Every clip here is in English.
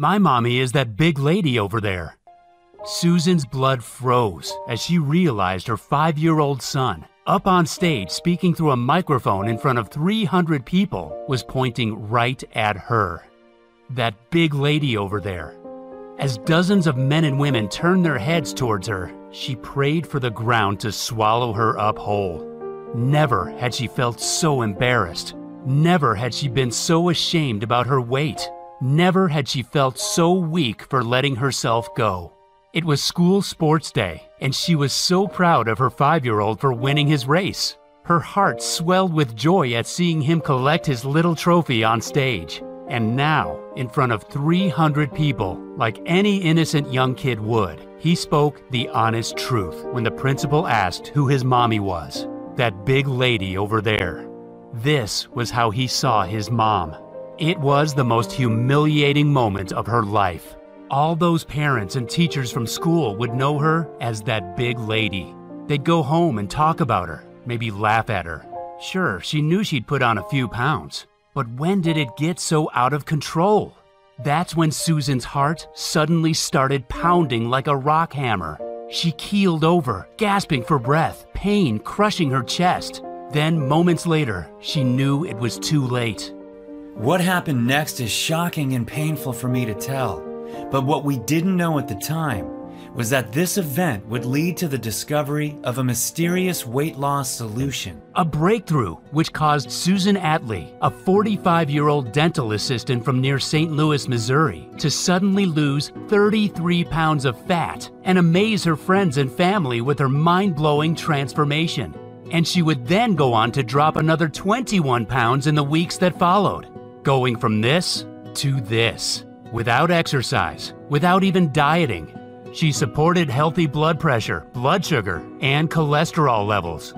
My mommy is that big lady over there. Susan's blood froze as she realized her five year old son, up on stage speaking through a microphone in front of 300 people, was pointing right at her. That big lady over there. As dozens of men and women turned their heads towards her, she prayed for the ground to swallow her up whole. Never had she felt so embarrassed. Never had she been so ashamed about her weight. Never had she felt so weak for letting herself go. It was school sports day, and she was so proud of her five year old for winning his race. Her heart swelled with joy at seeing him collect his little trophy on stage. And now, in front of 300 people, like any innocent young kid would, he spoke the honest truth when the principal asked who his mommy was that big lady over there. This was how he saw his mom. It was the most humiliating moment of her life. All those parents and teachers from school would know her as that big lady. They'd go home and talk about her, maybe laugh at her. Sure, she knew she'd put on a few pounds, but when did it get so out of control? That's when Susan's heart suddenly started pounding like a rock hammer. She keeled over, gasping for breath, pain crushing her chest. Then, moments later, she knew it was too late. What happened next is shocking and painful for me to tell, but what we didn't know at the time was that this event would lead to the discovery of a mysterious weight loss solution. A breakthrough which caused Susan Atley, a 45 year old dental assistant from near St. Louis, Missouri, to suddenly lose 33 pounds of fat and amaze her friends and family with her mind blowing transformation. And she would then go on to drop another 21 pounds in the weeks that followed. Going from this to this, without exercise, without even dieting. She supported healthy blood pressure, blood sugar, and cholesterol levels.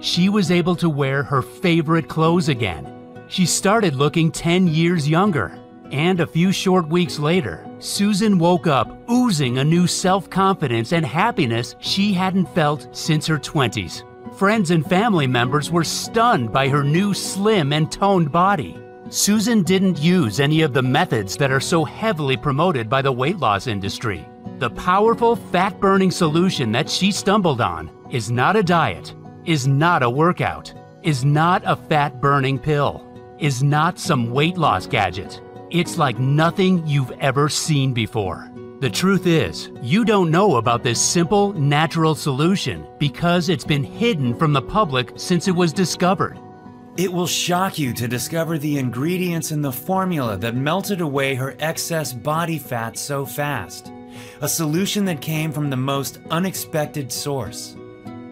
She was able to wear her favorite clothes again. She started looking 10 years younger. And a few short weeks later, Susan woke up oozing a new self confidence and happiness she hadn't felt since her 20s. Friends and family members were stunned by her new slim and toned body. Susan didn't use any of the methods that are so heavily promoted by the weight loss industry. The powerful fat burning solution that she stumbled on is not a diet, is not a workout, is not a fat burning pill, is not some weight loss gadget. It's like nothing you've ever seen before. The truth is, you don't know about this simple, natural solution because it's been hidden from the public since it was discovered. It will shock you to discover the ingredients in the formula that melted away her excess body fat so fast. A solution that came from the most unexpected source.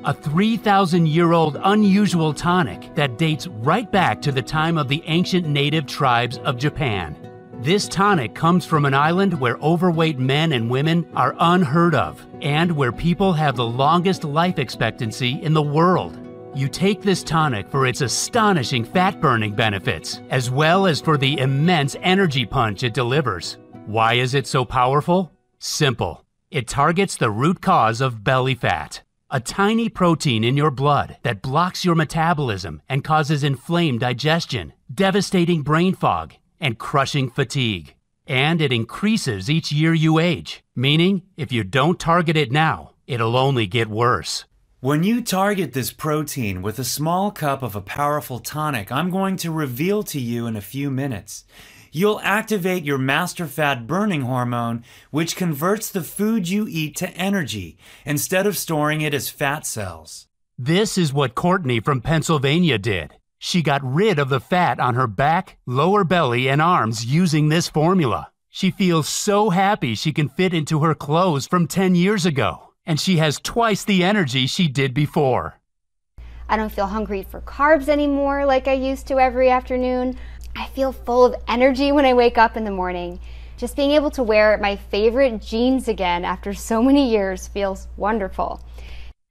A 3,000 year old unusual tonic that dates right back to the time of the ancient native tribes of Japan. This tonic comes from an island where overweight men and women are unheard of, and where people have the longest life expectancy in the world. You take this tonic for its astonishing fat burning benefits, as well as for the immense energy punch it delivers. Why is it so powerful? Simple. It targets the root cause of belly fat, a tiny protein in your blood that blocks your metabolism and causes inflamed digestion, devastating brain fog, and crushing fatigue. And it increases each year you age, meaning if you don't target it now, it'll only get worse. When you target this protein with a small cup of a powerful tonic I'm going to reveal to you in a few minutes, you'll activate your master fat burning hormone, which converts the food you eat to energy instead of storing it as fat cells. This is what Courtney from Pennsylvania did. She got rid of the fat on her back, lower belly, and arms using this formula. She feels so happy she can fit into her clothes from 10 years ago and she has twice the energy she did before. I don't feel hungry for carbs anymore like I used to every afternoon. I feel full of energy when I wake up in the morning. Just being able to wear my favorite jeans again after so many years feels wonderful.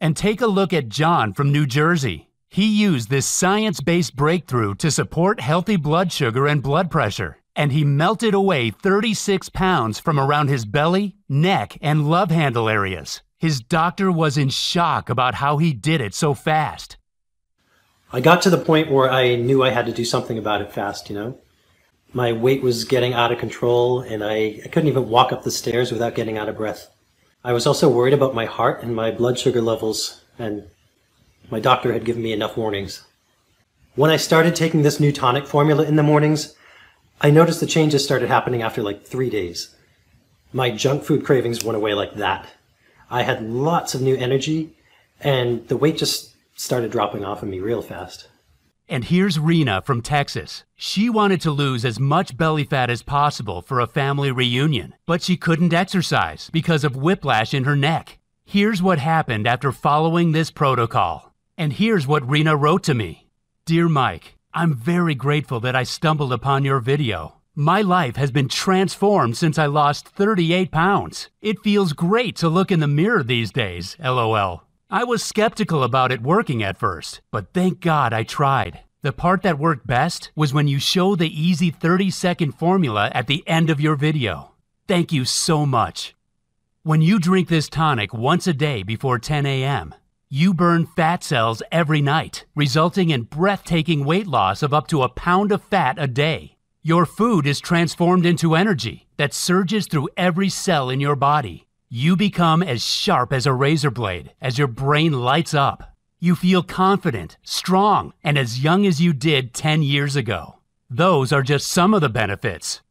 And take a look at John from New Jersey. He used this science based breakthrough to support healthy blood sugar and blood pressure, and he melted away 36 pounds from around his belly, neck, and love handle areas. His doctor was in shock about how he did it so fast. I got to the point where I knew I had to do something about it fast, you know? My weight was getting out of control, and I, I couldn't even walk up the stairs without getting out of breath. I was also worried about my heart and my blood sugar levels, and my doctor had given me enough warnings. When I started taking this new tonic formula in the mornings, I noticed the changes started happening after like three days. My junk food cravings went away like that. I had lots of new energy, and the weight just started dropping off of me real fast. And here's Rena from Texas. She wanted to lose as much belly fat as possible for a family reunion, but she couldn't exercise because of whiplash in her neck. Here's what happened after following this protocol. And here's what Rena wrote to me Dear Mike, I'm very grateful that I stumbled upon your video. My life has been transformed since I lost 38 pounds. It feels great to look in the mirror these days, lol. I was skeptical about it working at first, but thank God I tried. The part that worked best was when you show the easy 30 second formula at the end of your video. Thank you so much. When you drink this tonic once a day before 10 a.m., you burn fat cells every night, resulting in breathtaking weight loss of up to a pound of fat a day. Your food is transformed into energy that surges through every cell in your body. You become as sharp as a razor blade as your brain lights up. You feel confident, strong, and as young as you did 10 years ago. Those are just some of the benefits.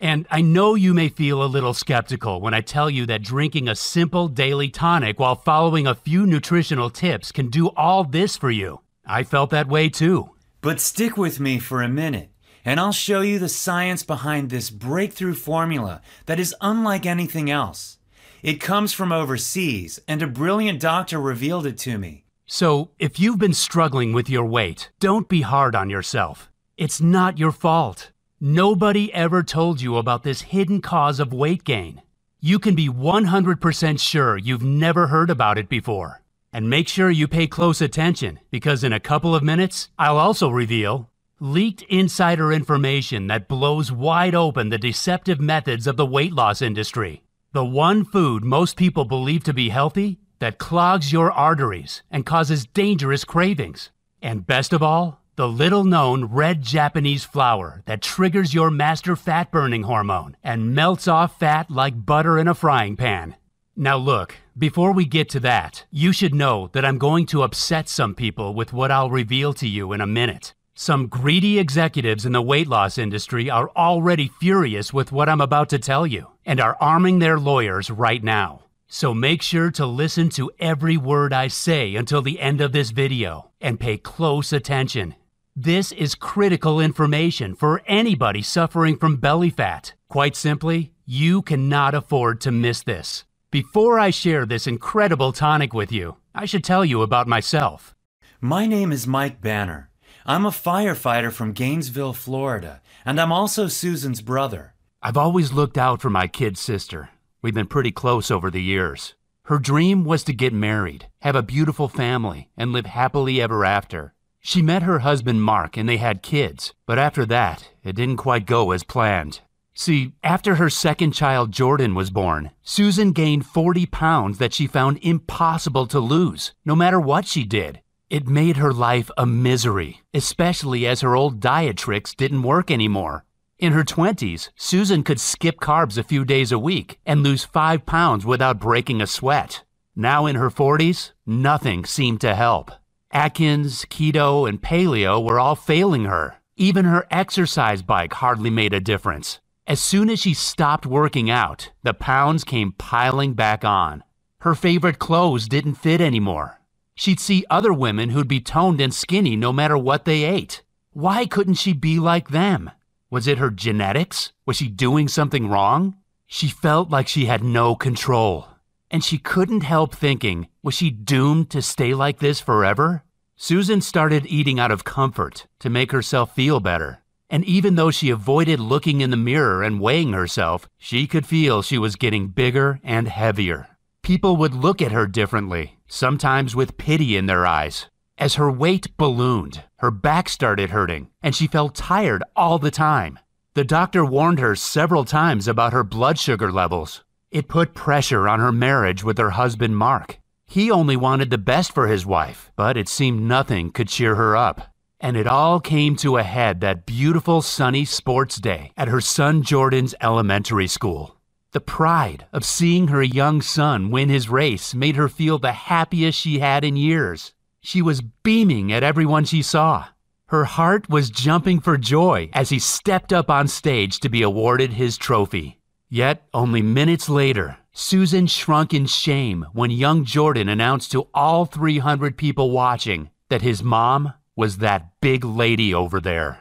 And I know you may feel a little skeptical when I tell you that drinking a simple daily tonic while following a few nutritional tips can do all this for you. I felt that way too. But stick with me for a minute and I'll show you the science behind this breakthrough formula that is unlike anything else. It comes from overseas, and a brilliant doctor revealed it to me. So, if you've been struggling with your weight, don't be hard on yourself. It's not your fault. Nobody ever told you about this hidden cause of weight gain. You can be 100% sure you've never heard about it before. And make sure you pay close attention because in a couple of minutes, I'll also reveal leaked insider information that blows wide open the deceptive methods of the weight loss industry. The one food most people believe to be healthy that clogs your arteries and causes dangerous cravings. And best of all, the little known red Japanese flour that triggers your master fat burning hormone and melts off fat like butter in a frying pan. Now, look, before we get to that, you should know that I'm going to upset some people with what I'll reveal to you in a minute. Some greedy executives in the weight loss industry are already furious with what I'm about to tell you and are arming their lawyers right now. So make sure to listen to every word I say until the end of this video and pay close attention. This is critical information for anybody suffering from belly fat. Quite simply, you cannot afford to miss this. Before I share this incredible tonic with you, I should tell you about myself. My name is Mike Banner. I'm a firefighter from Gainesville, Florida, and I'm also Susan's brother. I've always looked out for my kid sister. We've been pretty close over the years. Her dream was to get married, have a beautiful family, and live happily ever after. She met her husband Mark and they had kids, but after that, it didn't quite go as planned. See, after her second child Jordan was born, Susan gained 40 pounds that she found impossible to lose, no matter what she did. It made her life a misery, especially as her old diet tricks didn't work anymore. In her 20s, Susan could skip carbs a few days a week and lose five pounds without breaking a sweat. Now in her 40s, nothing seemed to help. Atkins, keto, and paleo were all failing her. Even her exercise bike hardly made a difference. As soon as she stopped working out, the pounds came piling back on. Her favorite clothes didn't fit anymore, she'd see other women who'd be toned and skinny no matter what they ate. Why couldn't she be like them? Was it her genetics? Was she doing something wrong? She felt like she had no control. And she couldn't help thinking, was she doomed to stay like this forever? Susan started eating out of comfort to make herself feel better. And even though she avoided looking in the mirror and weighing herself, she could feel she was getting bigger and heavier. People would look at her differently, sometimes with pity in their eyes. As her weight ballooned, her back started hurting, and she felt tired all the time. The doctor warned her several times about her blood sugar levels. It put pressure on her marriage with her husband, Mark. He only wanted the best for his wife, but it seemed nothing could cheer her up. And it all came to a head that beautiful sunny sports day at her son Jordan's elementary school. The pride of seeing her young son win his race made her feel the happiest she had in years. She was beaming at everyone she saw. Her heart was jumping for joy as he stepped up on stage to be awarded his trophy. Yet, only minutes later, Susan shrunk in shame when young Jordan announced to all 300 people watching that his mom was that big lady over there.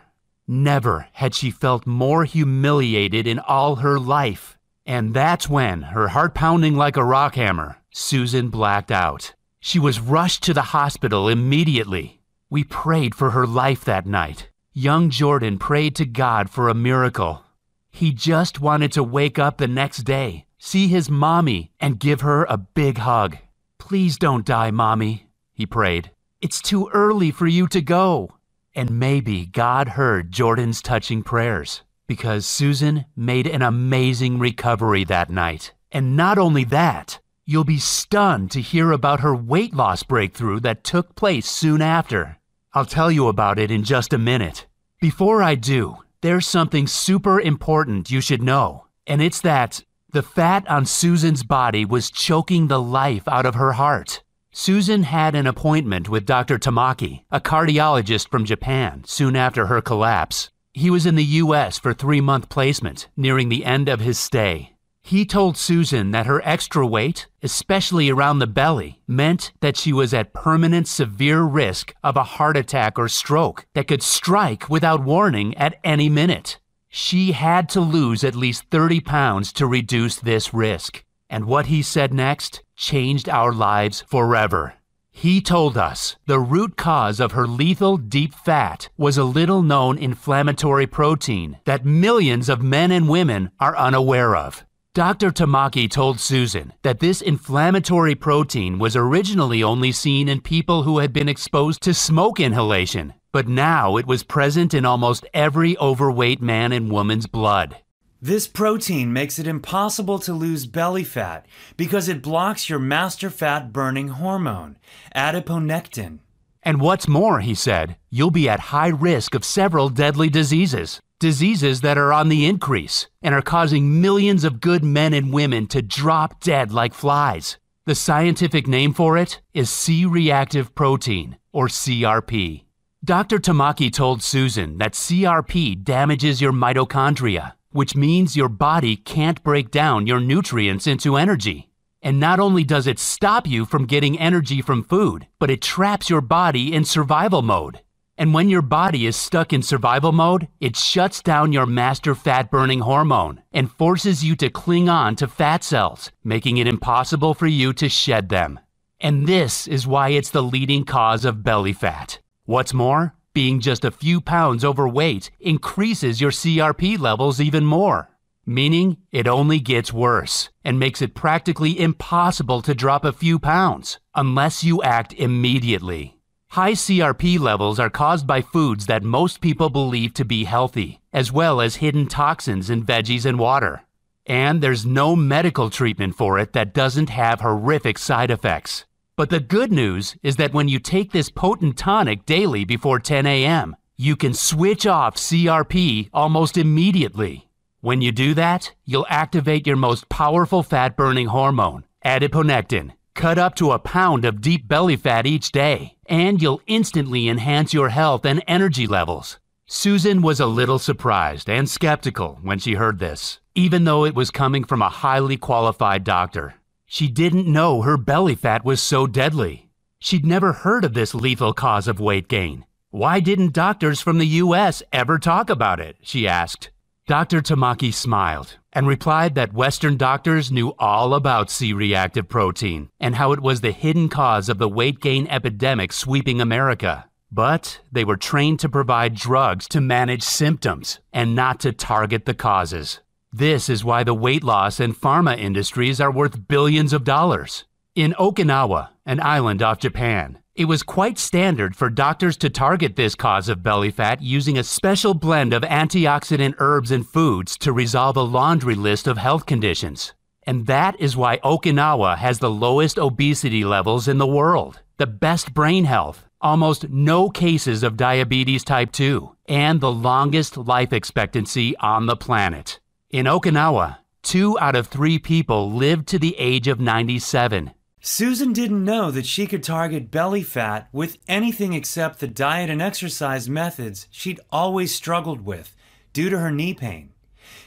Never had she felt more humiliated in all her life. And that's when, her heart pounding like a rock hammer, Susan blacked out. She was rushed to the hospital immediately. We prayed for her life that night. Young Jordan prayed to God for a miracle. He just wanted to wake up the next day, see his mommy, and give her a big hug. Please don't die, mommy, he prayed. It's too early for you to go. And maybe God heard Jordan's touching prayers because Susan made an amazing recovery that night. And not only that, you'll be stunned to hear about her weight loss breakthrough that took place soon after. I'll tell you about it in just a minute. Before I do, there's something super important you should know, and it's that the fat on Susan's body was choking the life out of her heart. Susan had an appointment with Dr. Tamaki, a cardiologist from Japan, soon after her collapse, he was in the U.S. for three month placement, nearing the end of his stay. He told Susan that her extra weight, especially around the belly, meant that she was at permanent severe risk of a heart attack or stroke that could strike without warning at any minute. She had to lose at least 30 pounds to reduce this risk. And what he said next changed our lives forever. He told us the root cause of her lethal deep fat was a little known inflammatory protein that millions of men and women are unaware of. Dr. Tamaki told Susan that this inflammatory protein was originally only seen in people who had been exposed to smoke inhalation, but now it was present in almost every overweight man and woman's blood. This protein makes it impossible to lose belly fat because it blocks your master fat burning hormone, adiponectin. And what's more, he said, you'll be at high risk of several deadly diseases. Diseases that are on the increase and are causing millions of good men and women to drop dead like flies. The scientific name for it is C reactive protein, or CRP. Dr. Tamaki told Susan that CRP damages your mitochondria which means your body can't break down your nutrients into energy. And not only does it stop you from getting energy from food, but it traps your body in survival mode. And when your body is stuck in survival mode, it shuts down your master fat burning hormone and forces you to cling on to fat cells, making it impossible for you to shed them. And this is why it's the leading cause of belly fat. What's more, being just a few pounds overweight increases your CRP levels even more, meaning it only gets worse and makes it practically impossible to drop a few pounds unless you act immediately. High CRP levels are caused by foods that most people believe to be healthy, as well as hidden toxins in veggies and water. And there's no medical treatment for it that doesn't have horrific side effects. But the good news is that when you take this potent tonic daily before 10 a.m., you can switch off CRP almost immediately. When you do that, you'll activate your most powerful fat burning hormone, adiponectin. Cut up to a pound of deep belly fat each day, and you'll instantly enhance your health and energy levels. Susan was a little surprised and skeptical when she heard this, even though it was coming from a highly qualified doctor. She didn't know her belly fat was so deadly. She'd never heard of this lethal cause of weight gain. Why didn't doctors from the US ever talk about it? She asked. Dr. Tamaki smiled and replied that Western doctors knew all about C reactive protein and how it was the hidden cause of the weight gain epidemic sweeping America. But they were trained to provide drugs to manage symptoms and not to target the causes. This is why the weight loss and pharma industries are worth billions of dollars. In Okinawa, an island off Japan, it was quite standard for doctors to target this cause of belly fat using a special blend of antioxidant herbs and foods to resolve a laundry list of health conditions. And that is why Okinawa has the lowest obesity levels in the world, the best brain health, almost no cases of diabetes type 2, and the longest life expectancy on the planet. In Okinawa, two out of three people lived to the age of 97. Susan didn't know that she could target belly fat with anything except the diet and exercise methods she'd always struggled with due to her knee pain.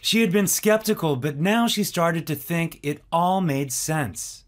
She had been skeptical, but now she started to think it all made sense.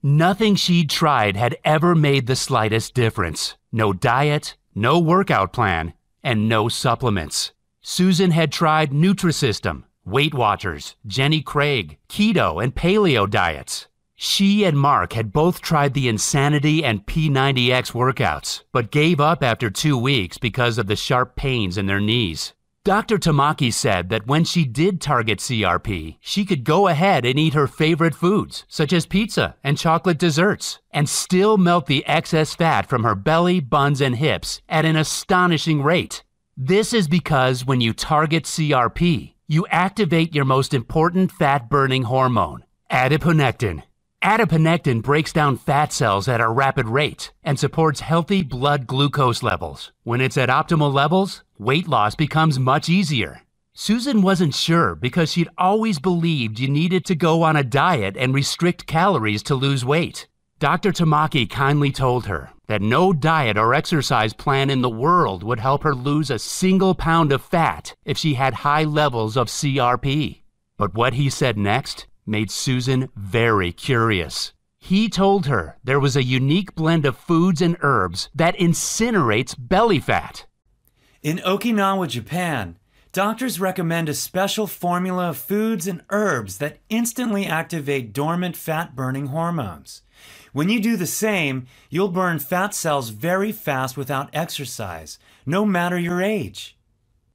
Nothing she'd tried had ever made the slightest difference. No diet, no workout plan, and no supplements. Susan had tried Nutrisystem, Weight Watchers, Jenny Craig, keto and paleo diets. She and Mark had both tried the Insanity and P90X workouts, but gave up after two weeks because of the sharp pains in their knees. Dr. Tamaki said that when she did target CRP, she could go ahead and eat her favorite foods, such as pizza and chocolate desserts, and still melt the excess fat from her belly, buns, and hips at an astonishing rate. This is because when you target CRP, you activate your most important fat burning hormone, adiponectin. Adiponectin breaks down fat cells at a rapid rate and supports healthy blood glucose levels. When it's at optimal levels, weight loss becomes much easier. Susan wasn't sure because she'd always believed you needed to go on a diet and restrict calories to lose weight. Dr. Tamaki kindly told her that no diet or exercise plan in the world would help her lose a single pound of fat if she had high levels of CRP. But what he said next made Susan very curious. He told her there was a unique blend of foods and herbs that incinerates belly fat. In Okinawa, Japan, doctors recommend a special formula of foods and herbs that instantly activate dormant fat burning hormones. When you do the same, you'll burn fat cells very fast without exercise, no matter your age.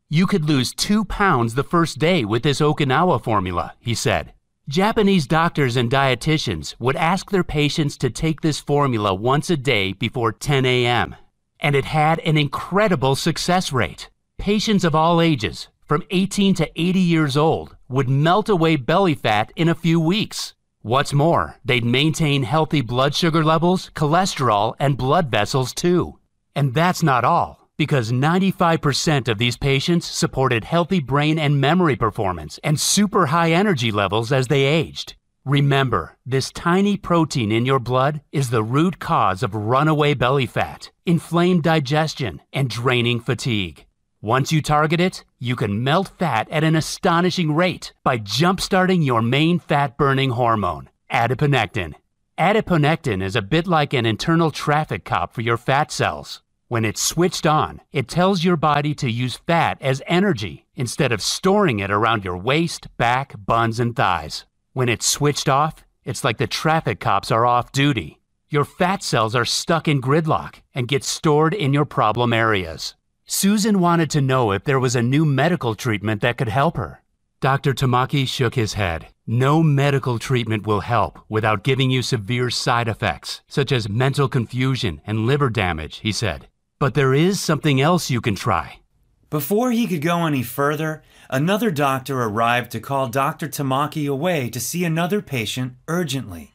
You could lose two pounds the first day with this Okinawa formula, he said. Japanese doctors and dietitians would ask their patients to take this formula once a day before 10 a.m., and it had an incredible success rate. Patients of all ages, from 18 to 80 years old, would melt away belly fat in a few weeks. What's more, they'd maintain healthy blood sugar levels, cholesterol, and blood vessels too. And that's not all, because 95% of these patients supported healthy brain and memory performance and super high energy levels as they aged. Remember, this tiny protein in your blood is the root cause of runaway belly fat, inflamed digestion, and draining fatigue. Once you target it, you can melt fat at an astonishing rate by jumpstarting your main fat burning hormone, adiponectin. Adiponectin is a bit like an internal traffic cop for your fat cells. When it's switched on, it tells your body to use fat as energy instead of storing it around your waist, back, buns, and thighs. When it's switched off, it's like the traffic cops are off duty. Your fat cells are stuck in gridlock and get stored in your problem areas. Susan wanted to know if there was a new medical treatment that could help her. Dr. Tamaki shook his head. No medical treatment will help without giving you severe side effects, such as mental confusion and liver damage, he said. But there is something else you can try. Before he could go any further, another doctor arrived to call Dr. Tamaki away to see another patient urgently.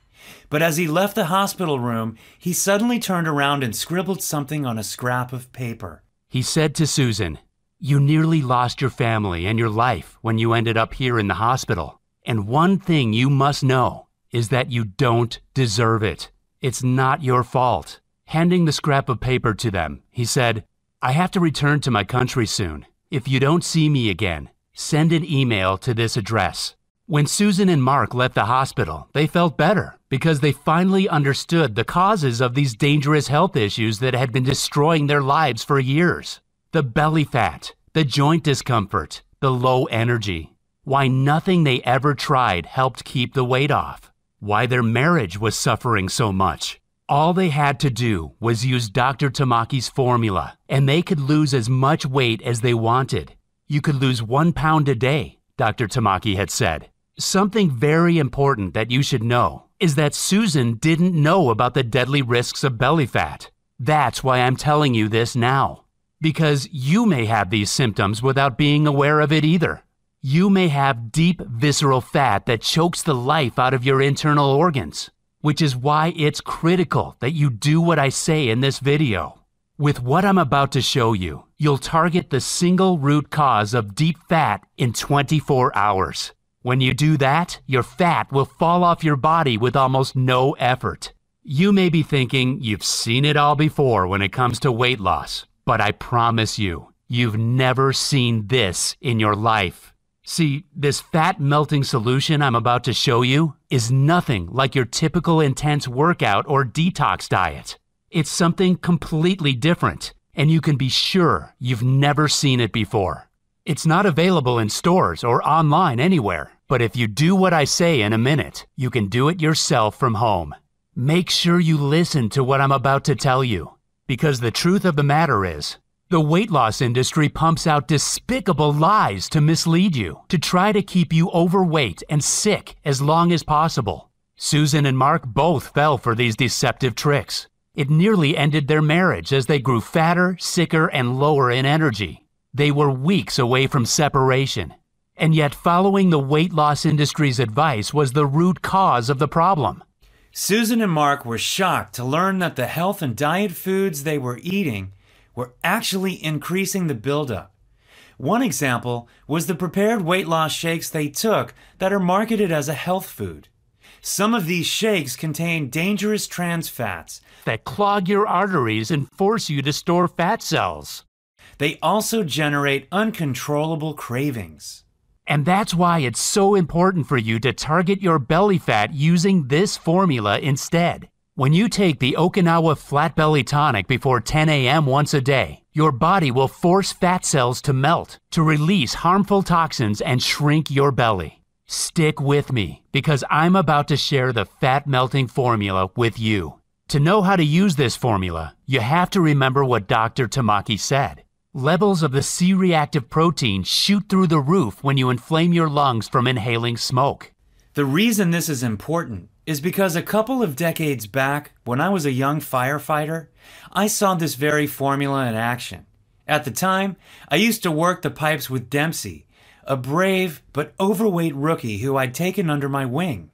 But as he left the hospital room, he suddenly turned around and scribbled something on a scrap of paper. He said to Susan, You nearly lost your family and your life when you ended up here in the hospital. And one thing you must know is that you don't deserve it. It's not your fault. Handing the scrap of paper to them, he said, I have to return to my country soon. If you don't see me again, send an email to this address. When Susan and Mark left the hospital, they felt better because they finally understood the causes of these dangerous health issues that had been destroying their lives for years the belly fat, the joint discomfort, the low energy, why nothing they ever tried helped keep the weight off, why their marriage was suffering so much. All they had to do was use Dr. Tamaki's formula, and they could lose as much weight as they wanted. You could lose one pound a day, Dr. Tamaki had said. Something very important that you should know is that Susan didn't know about the deadly risks of belly fat. That's why I'm telling you this now. Because you may have these symptoms without being aware of it either. You may have deep visceral fat that chokes the life out of your internal organs, which is why it's critical that you do what I say in this video. With what I'm about to show you, you'll target the single root cause of deep fat in 24 hours. When you do that, your fat will fall off your body with almost no effort. You may be thinking you've seen it all before when it comes to weight loss, but I promise you, you've never seen this in your life. See, this fat melting solution I'm about to show you is nothing like your typical intense workout or detox diet. It's something completely different, and you can be sure you've never seen it before. It's not available in stores or online anywhere, but if you do what I say in a minute, you can do it yourself from home. Make sure you listen to what I'm about to tell you, because the truth of the matter is, the weight loss industry pumps out despicable lies to mislead you, to try to keep you overweight and sick as long as possible. Susan and Mark both fell for these deceptive tricks. It nearly ended their marriage as they grew fatter, sicker, and lower in energy. They were weeks away from separation, and yet following the weight loss industry's advice was the root cause of the problem. Susan and Mark were shocked to learn that the health and diet foods they were eating were actually increasing the buildup. One example was the prepared weight loss shakes they took that are marketed as a health food. Some of these shakes contain dangerous trans fats that clog your arteries and force you to store fat cells. They also generate uncontrollable cravings. And that's why it's so important for you to target your belly fat using this formula instead. When you take the Okinawa Flat Belly Tonic before 10 a.m. once a day, your body will force fat cells to melt to release harmful toxins and shrink your belly. Stick with me because I'm about to share the fat melting formula with you. To know how to use this formula, you have to remember what Dr. Tamaki said. Levels of the C reactive protein shoot through the roof when you inflame your lungs from inhaling smoke. The reason this is important is because a couple of decades back, when I was a young firefighter, I saw this very formula in action. At the time, I used to work the pipes with Dempsey, a brave but overweight rookie who I'd taken under my wing.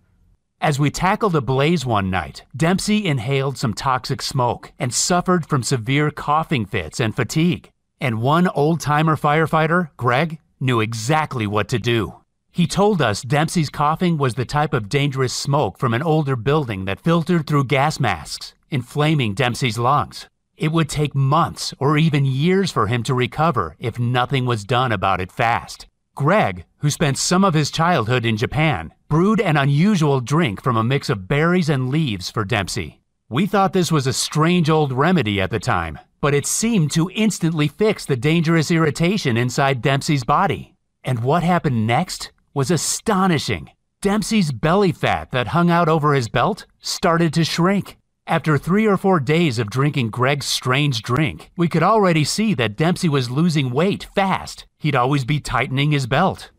As we tackled a blaze one night, Dempsey inhaled some toxic smoke and suffered from severe coughing fits and fatigue. And one old timer firefighter, Greg, knew exactly what to do. He told us Dempsey's coughing was the type of dangerous smoke from an older building that filtered through gas masks, inflaming Dempsey's lungs. It would take months or even years for him to recover if nothing was done about it fast. Greg, who spent some of his childhood in Japan, brewed an unusual drink from a mix of berries and leaves for Dempsey. We thought this was a strange old remedy at the time, but it seemed to instantly fix the dangerous irritation inside Dempsey's body. And what happened next was astonishing. Dempsey's belly fat that hung out over his belt started to shrink. After three or four days of drinking Greg's strange drink, we could already see that Dempsey was losing weight fast. He'd always be tightening his belt.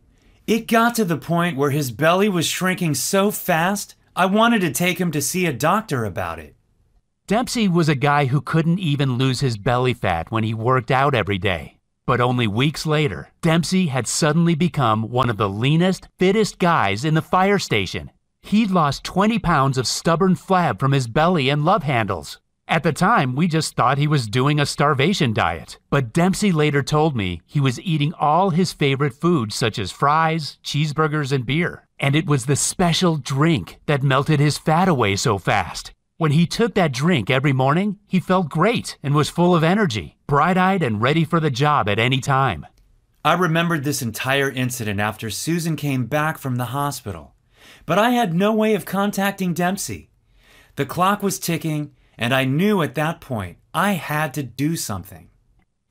It got to the point where his belly was shrinking so fast, I wanted to take him to see a doctor about it. Dempsey was a guy who couldn't even lose his belly fat when he worked out every day. But only weeks later, Dempsey had suddenly become one of the leanest, fittest guys in the fire station. He'd lost 20 pounds of stubborn flab from his belly and love handles. At the time, we just thought he was doing a starvation diet. But Dempsey later told me he was eating all his favorite foods, such as fries, cheeseburgers, and beer. And it was the special drink that melted his fat away so fast. When he took that drink every morning, he felt great and was full of energy, bright eyed and ready for the job at any time. I remembered this entire incident after Susan came back from the hospital, but I had no way of contacting Dempsey. The clock was ticking, and I knew at that point I had to do something.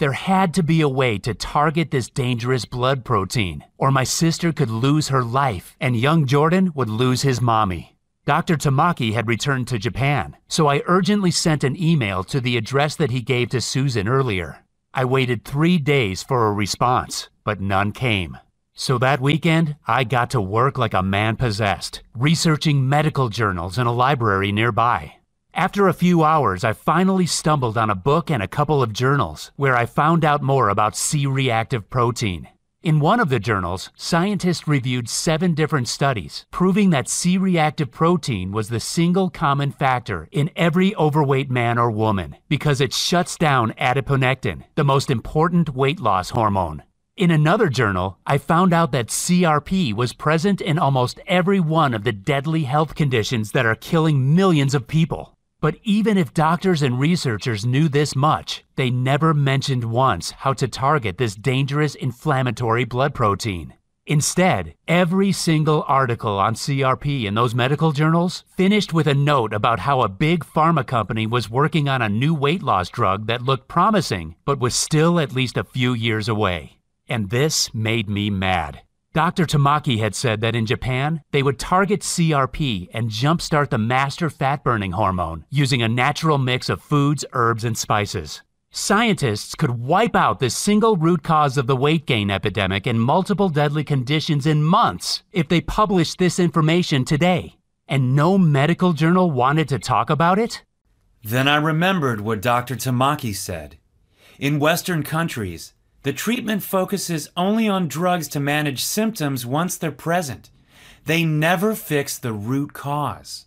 There had to be a way to target this dangerous blood protein, or my sister could lose her life and young Jordan would lose his mommy. Dr. Tamaki had returned to Japan, so I urgently sent an email to the address that he gave to Susan earlier. I waited three days for a response, but none came. So that weekend, I got to work like a man possessed, researching medical journals in a library nearby. After a few hours, I finally stumbled on a book and a couple of journals where I found out more about C reactive protein. In one of the journals, scientists reviewed seven different studies, proving that C reactive protein was the single common factor in every overweight man or woman because it shuts down adiponectin, the most important weight loss hormone. In another journal, I found out that CRP was present in almost every one of the deadly health conditions that are killing millions of people. But even if doctors and researchers knew this much, they never mentioned once how to target this dangerous inflammatory blood protein. Instead, every single article on CRP in those medical journals finished with a note about how a big pharma company was working on a new weight loss drug that looked promising but was still at least a few years away. And this made me mad. Dr. Tamaki had said that in Japan, they would target CRP and jumpstart the master fat burning hormone using a natural mix of foods, herbs, and spices. Scientists could wipe out the single root cause of the weight gain epidemic and multiple deadly conditions in months if they published this information today. And no medical journal wanted to talk about it? Then I remembered what Dr. Tamaki said. In Western countries, the treatment focuses only on drugs to manage symptoms once they're present. They never fix the root cause.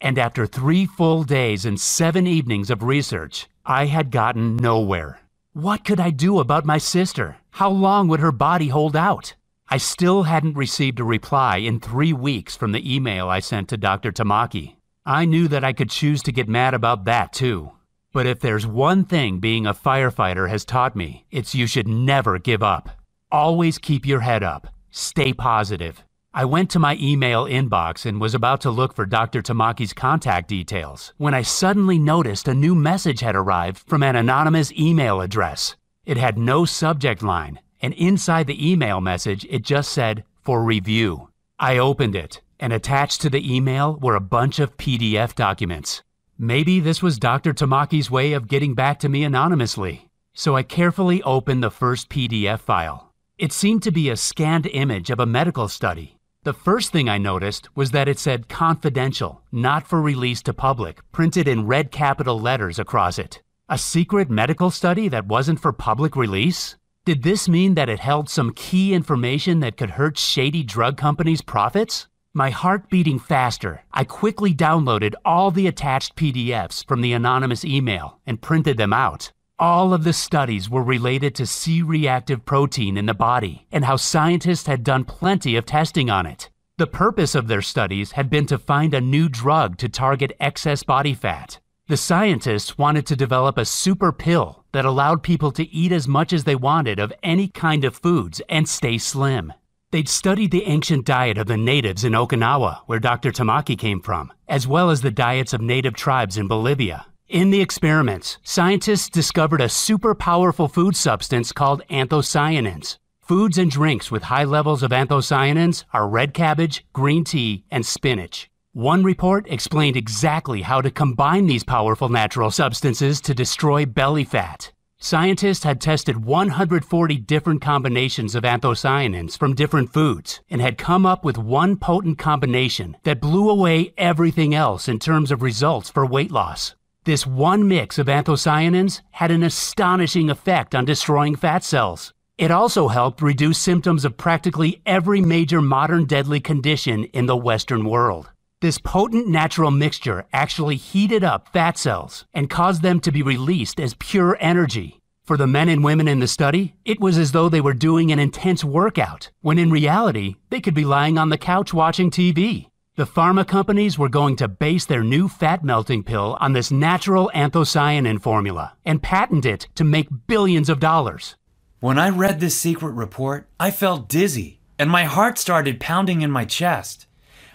And after three full days and seven evenings of research, I had gotten nowhere. What could I do about my sister? How long would her body hold out? I still hadn't received a reply in three weeks from the email I sent to Dr. Tamaki. I knew that I could choose to get mad about that, too. But if there's one thing being a firefighter has taught me, it's you should never give up. Always keep your head up. Stay positive. I went to my email inbox and was about to look for Dr. Tamaki's contact details when I suddenly noticed a new message had arrived from an anonymous email address. It had no subject line, and inside the email message, it just said, For review. I opened it, and attached to the email were a bunch of PDF documents. Maybe this was Dr. Tamaki's way of getting back to me anonymously. So I carefully opened the first PDF file. It seemed to be a scanned image of a medical study. The first thing I noticed was that it said confidential, not for release to public, printed in red capital letters across it. A secret medical study that wasn't for public release? Did this mean that it held some key information that could hurt shady drug companies' profits? My heart beating faster, I quickly downloaded all the attached PDFs from the anonymous email and printed them out. All of the studies were related to C reactive protein in the body and how scientists had done plenty of testing on it. The purpose of their studies had been to find a new drug to target excess body fat. The scientists wanted to develop a super pill that allowed people to eat as much as they wanted of any kind of foods and stay slim. They'd studied the ancient diet of the natives in Okinawa, where Dr. Tamaki came from, as well as the diets of native tribes in Bolivia. In the experiments, scientists discovered a super powerful food substance called anthocyanins. Foods and drinks with high levels of anthocyanins are red cabbage, green tea, and spinach. One report explained exactly how to combine these powerful natural substances to destroy belly fat. Scientists had tested 140 different combinations of anthocyanins from different foods and had come up with one potent combination that blew away everything else in terms of results for weight loss. This one mix of anthocyanins had an astonishing effect on destroying fat cells. It also helped reduce symptoms of practically every major modern deadly condition in the Western world. This potent natural mixture actually heated up fat cells and caused them to be released as pure energy. For the men and women in the study, it was as though they were doing an intense workout, when in reality, they could be lying on the couch watching TV. The pharma companies were going to base their new fat melting pill on this natural anthocyanin formula and patent it to make billions of dollars. When I read this secret report, I felt dizzy and my heart started pounding in my chest.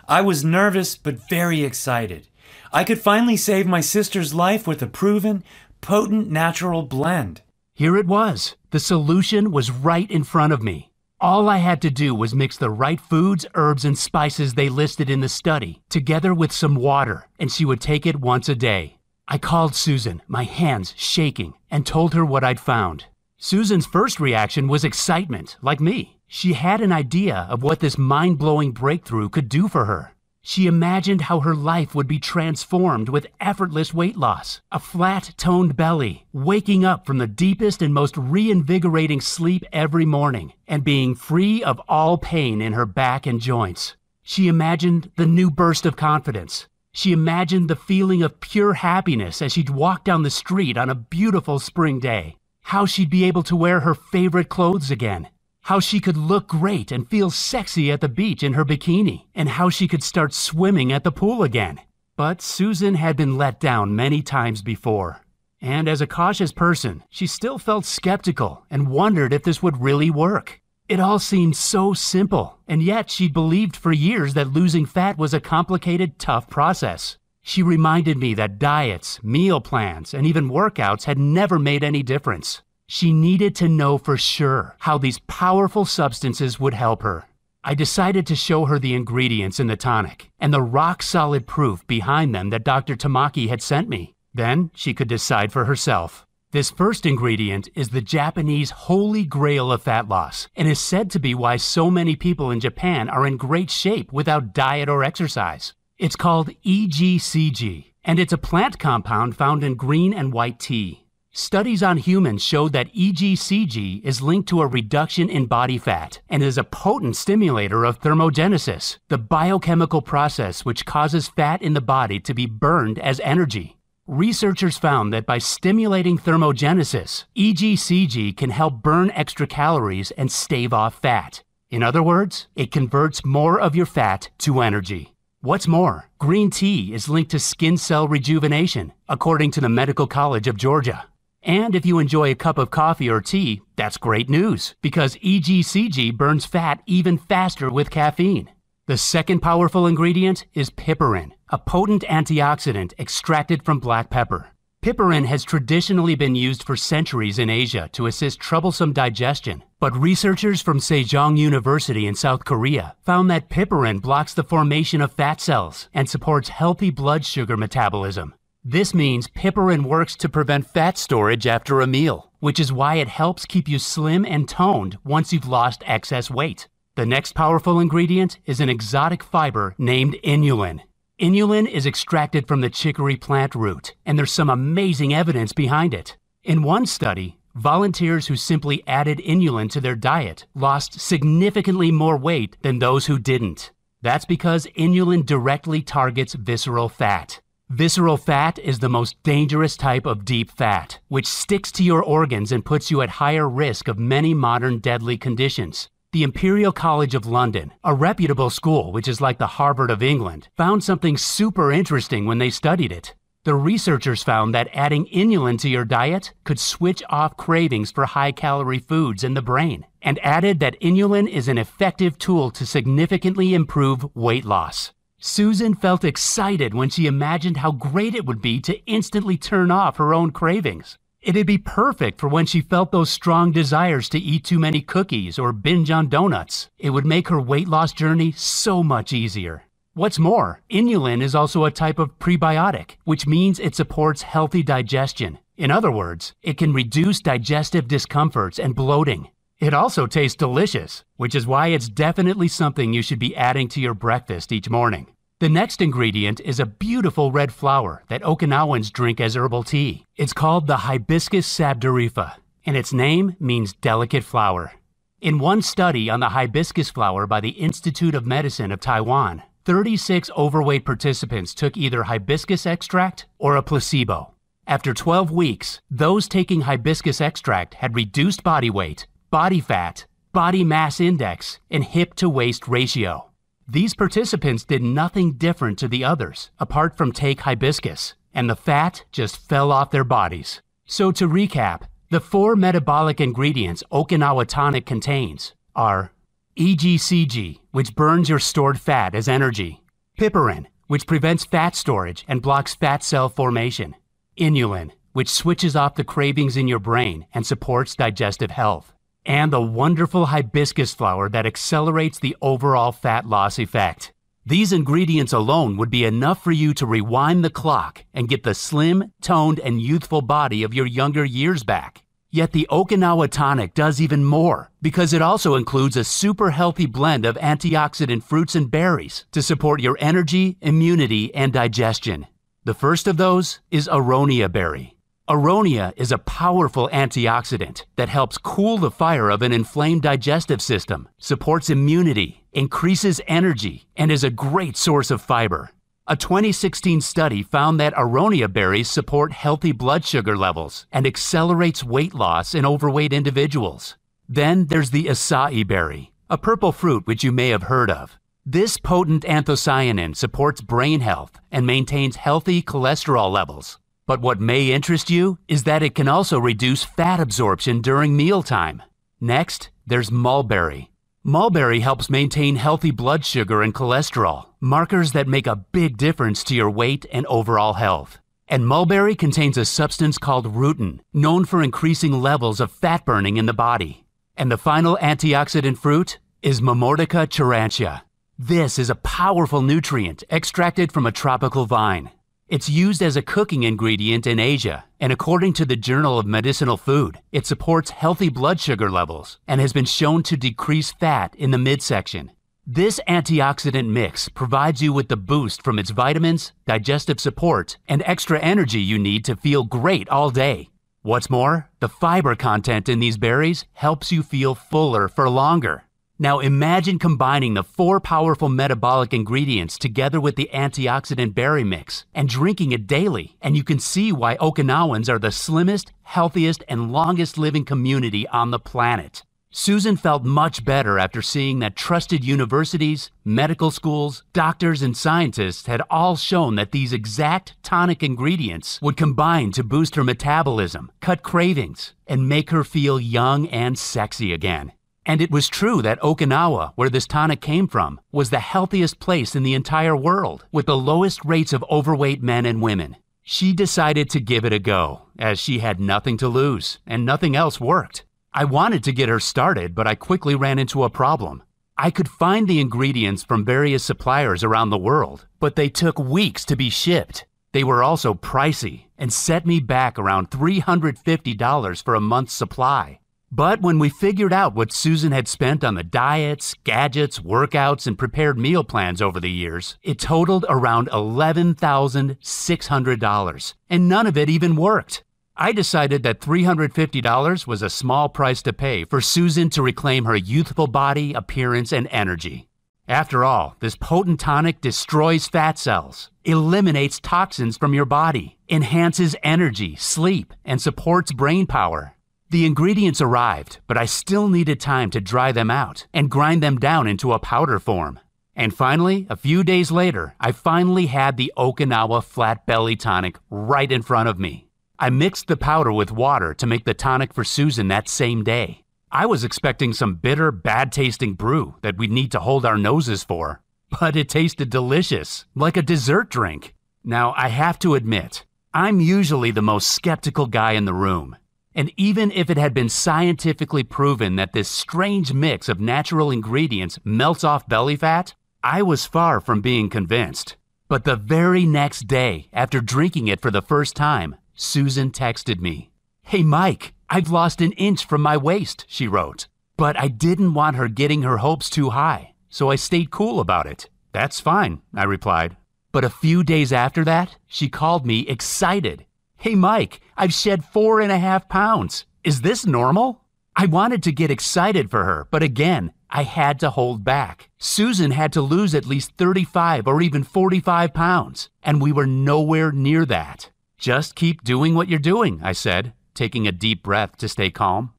I was nervous but very excited. I could finally save my sister's life with a proven, potent natural blend. Here it was. The solution was right in front of me. All I had to do was mix the right foods, herbs, and spices they listed in the study, together with some water, and she would take it once a day. I called Susan, my hands shaking, and told her what I'd found. Susan's first reaction was excitement, like me. She had an idea of what this mind blowing breakthrough could do for her. She imagined how her life would be transformed with effortless weight loss, a flat toned belly, waking up from the deepest and most reinvigorating sleep every morning, and being free of all pain in her back and joints. She imagined the new burst of confidence. She imagined the feeling of pure happiness as she'd walk down the street on a beautiful spring day. How she'd be able to wear her favorite clothes again how she could look great and feel sexy at the beach in her bikini, and how she could start swimming at the pool again. But Susan had been let down many times before. And as a cautious person, she still felt skeptical and wondered if this would really work. It all seemed so simple, and yet she'd believed for years that losing fat was a complicated, tough process. She reminded me that diets, meal plans, and even workouts had never made any difference. She needed to know for sure how these powerful substances would help her. I decided to show her the ingredients in the tonic and the rock solid proof behind them that Dr. Tamaki had sent me. Then she could decide for herself. This first ingredient is the Japanese holy grail of fat loss and is said to be why so many people in Japan are in great shape without diet or exercise. It's called EGCG, and it's a plant compound found in green and white tea. Studies on humans showed that EGCG is linked to a reduction in body fat and is a potent stimulator of thermogenesis, the biochemical process which causes fat in the body to be burned as energy. Researchers found that by stimulating thermogenesis, EGCG can help burn extra calories and stave off fat. In other words, it converts more of your fat to energy. What's more, green tea is linked to skin cell rejuvenation, according to the Medical College of Georgia. And if you enjoy a cup of coffee or tea, that's great news because EGCG burns fat even faster with caffeine. The second powerful ingredient is piperin, a potent antioxidant extracted from black pepper. Piperin has traditionally been used for centuries in Asia to assist troublesome digestion, but researchers from Sejong University in South Korea found that piperin blocks the formation of fat cells and supports healthy blood sugar metabolism, this means piperin works to prevent fat storage after a meal, which is why it helps keep you slim and toned once you've lost excess weight. The next powerful ingredient is an exotic fiber named inulin. Inulin is extracted from the chicory plant root, and there's some amazing evidence behind it. In one study, volunteers who simply added inulin to their diet lost significantly more weight than those who didn't. That's because inulin directly targets visceral fat. Visceral fat is the most dangerous type of deep fat, which sticks to your organs and puts you at higher risk of many modern deadly conditions. The Imperial College of London, a reputable school which is like the Harvard of England, found something super interesting when they studied it. The researchers found that adding inulin to your diet could switch off cravings for high calorie foods in the brain, and added that inulin is an effective tool to significantly improve weight loss. Susan felt excited when she imagined how great it would be to instantly turn off her own cravings. It'd be perfect for when she felt those strong desires to eat too many cookies or binge on donuts. It would make her weight loss journey so much easier. What's more, inulin is also a type of prebiotic, which means it supports healthy digestion. In other words, it can reduce digestive discomforts and bloating. It also tastes delicious, which is why it's definitely something you should be adding to your breakfast each morning. The next ingredient is a beautiful red flower that Okinawans drink as herbal tea. It's called the Hibiscus sabdariffa, and its name means delicate flower. In one study on the hibiscus flower by the Institute of Medicine of Taiwan, 36 overweight participants took either hibiscus extract or a placebo. After 12 weeks, those taking hibiscus extract had reduced body weight, body fat, body mass index, and hip to waist ratio. These participants did nothing different to the others, apart from take hibiscus, and the fat just fell off their bodies. So to recap, the four metabolic ingredients Okinawa Tonic contains are EGCG, which burns your stored fat as energy, piperin, which prevents fat storage and blocks fat cell formation, inulin, which switches off the cravings in your brain and supports digestive health and the wonderful hibiscus flower that accelerates the overall fat loss effect. These ingredients alone would be enough for you to rewind the clock and get the slim, toned, and youthful body of your younger years back. Yet the Okinawa tonic does even more because it also includes a super healthy blend of antioxidant fruits and berries to support your energy, immunity, and digestion. The first of those is Aronia berry. Aronia is a powerful antioxidant that helps cool the fire of an inflamed digestive system, supports immunity, increases energy, and is a great source of fiber. A 2016 study found that aronia berries support healthy blood sugar levels and accelerates weight loss in overweight individuals. Then there's the acai berry, a purple fruit which you may have heard of. This potent anthocyanin supports brain health and maintains healthy cholesterol levels. But what may interest you is that it can also reduce fat absorption during mealtime. Next, there's mulberry. Mulberry helps maintain healthy blood sugar and cholesterol, markers that make a big difference to your weight and overall health. And mulberry contains a substance called rutin, known for increasing levels of fat burning in the body. And the final antioxidant fruit is Momordica charantia. This is a powerful nutrient extracted from a tropical vine. It's used as a cooking ingredient in Asia, and according to the Journal of Medicinal Food, it supports healthy blood sugar levels and has been shown to decrease fat in the midsection. This antioxidant mix provides you with the boost from its vitamins, digestive support, and extra energy you need to feel great all day. What's more, the fiber content in these berries helps you feel fuller for longer. Now imagine combining the four powerful metabolic ingredients together with the antioxidant berry mix and drinking it daily, and you can see why Okinawans are the slimmest, healthiest, and longest living community on the planet. Susan felt much better after seeing that trusted universities, medical schools, doctors, and scientists had all shown that these exact tonic ingredients would combine to boost her metabolism, cut cravings, and make her feel young and sexy again. And it was true that Okinawa, where this tonic came from, was the healthiest place in the entire world, with the lowest rates of overweight men and women. She decided to give it a go, as she had nothing to lose, and nothing else worked. I wanted to get her started, but I quickly ran into a problem. I could find the ingredients from various suppliers around the world, but they took weeks to be shipped. They were also pricey and set me back around $350 for a month's supply. But when we figured out what Susan had spent on the diets, gadgets, workouts, and prepared meal plans over the years, it totaled around $11,600, and none of it even worked. I decided that $350 was a small price to pay for Susan to reclaim her youthful body, appearance, and energy. After all, this potent tonic destroys fat cells, eliminates toxins from your body, enhances energy, sleep, and supports brain power. The ingredients arrived, but I still needed time to dry them out and grind them down into a powder form. And finally, a few days later, I finally had the Okinawa Flat Belly Tonic right in front of me. I mixed the powder with water to make the tonic for Susan that same day. I was expecting some bitter, bad tasting brew that we'd need to hold our noses for, but it tasted delicious, like a dessert drink. Now, I have to admit, I'm usually the most skeptical guy in the room, and even if it had been scientifically proven that this strange mix of natural ingredients melts off belly fat, I was far from being convinced. But the very next day, after drinking it for the first time, Susan texted me. Hey, Mike, I've lost an inch from my waist, she wrote. But I didn't want her getting her hopes too high, so I stayed cool about it. That's fine, I replied. But a few days after that, she called me excited Hey, Mike, I've shed four and a half pounds. Is this normal? I wanted to get excited for her, but again, I had to hold back. Susan had to lose at least 35 or even 45 pounds, and we were nowhere near that. Just keep doing what you're doing, I said, taking a deep breath to stay calm.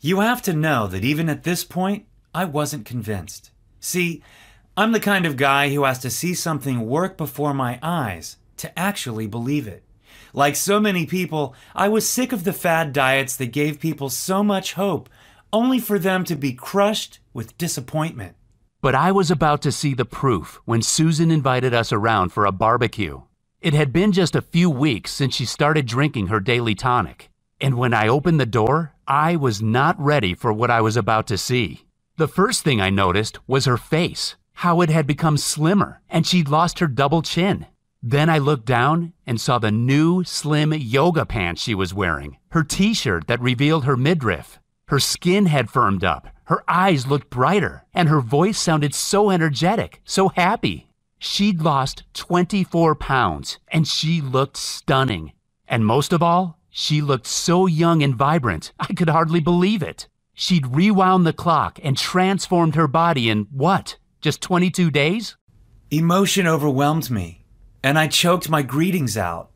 You have to know that even at this point, I wasn't convinced. See, I'm the kind of guy who has to see something work before my eyes to actually believe it. Like so many people, I was sick of the fad diets that gave people so much hope, only for them to be crushed with disappointment. But I was about to see the proof when Susan invited us around for a barbecue. It had been just a few weeks since she started drinking her daily tonic. And when I opened the door, I was not ready for what I was about to see. The first thing I noticed was her face, how it had become slimmer, and she'd lost her double chin. Then I looked down and saw the new slim yoga pants she was wearing, her t shirt that revealed her midriff. Her skin had firmed up, her eyes looked brighter, and her voice sounded so energetic, so happy. She'd lost 24 pounds, and she looked stunning. And most of all, she looked so young and vibrant, I could hardly believe it. She'd rewound the clock and transformed her body in what, just 22 days? Emotion overwhelmed me and I choked my greetings out,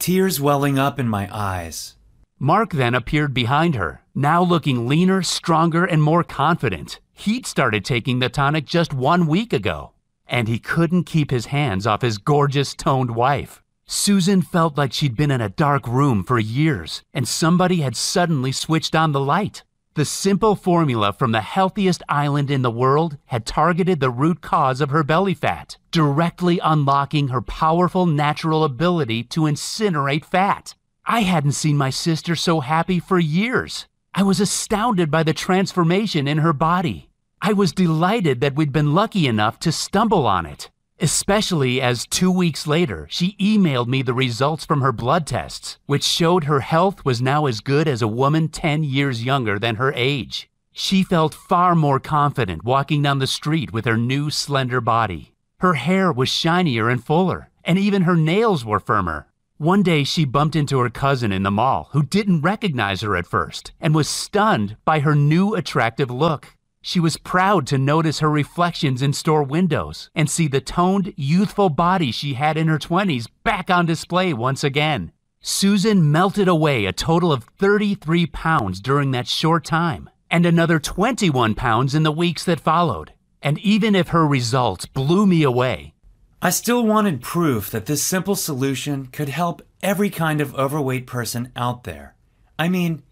tears welling up in my eyes. Mark then appeared behind her, now looking leaner, stronger, and more confident. He'd started taking the tonic just one week ago, and he couldn't keep his hands off his gorgeous, toned wife. Susan felt like she'd been in a dark room for years, and somebody had suddenly switched on the light. The simple formula from the healthiest island in the world had targeted the root cause of her belly fat, directly unlocking her powerful natural ability to incinerate fat. I hadn't seen my sister so happy for years. I was astounded by the transformation in her body. I was delighted that we'd been lucky enough to stumble on it. Especially as two weeks later, she emailed me the results from her blood tests, which showed her health was now as good as a woman 10 years younger than her age. She felt far more confident walking down the street with her new slender body. Her hair was shinier and fuller, and even her nails were firmer. One day she bumped into her cousin in the mall who didn't recognize her at first and was stunned by her new attractive look. She was proud to notice her reflections in store windows and see the toned, youthful body she had in her 20s back on display once again. Susan melted away a total of 33 pounds during that short time and another 21 pounds in the weeks that followed. And even if her results blew me away, I still wanted proof that this simple solution could help every kind of overweight person out there. I mean,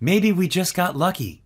maybe we just got lucky.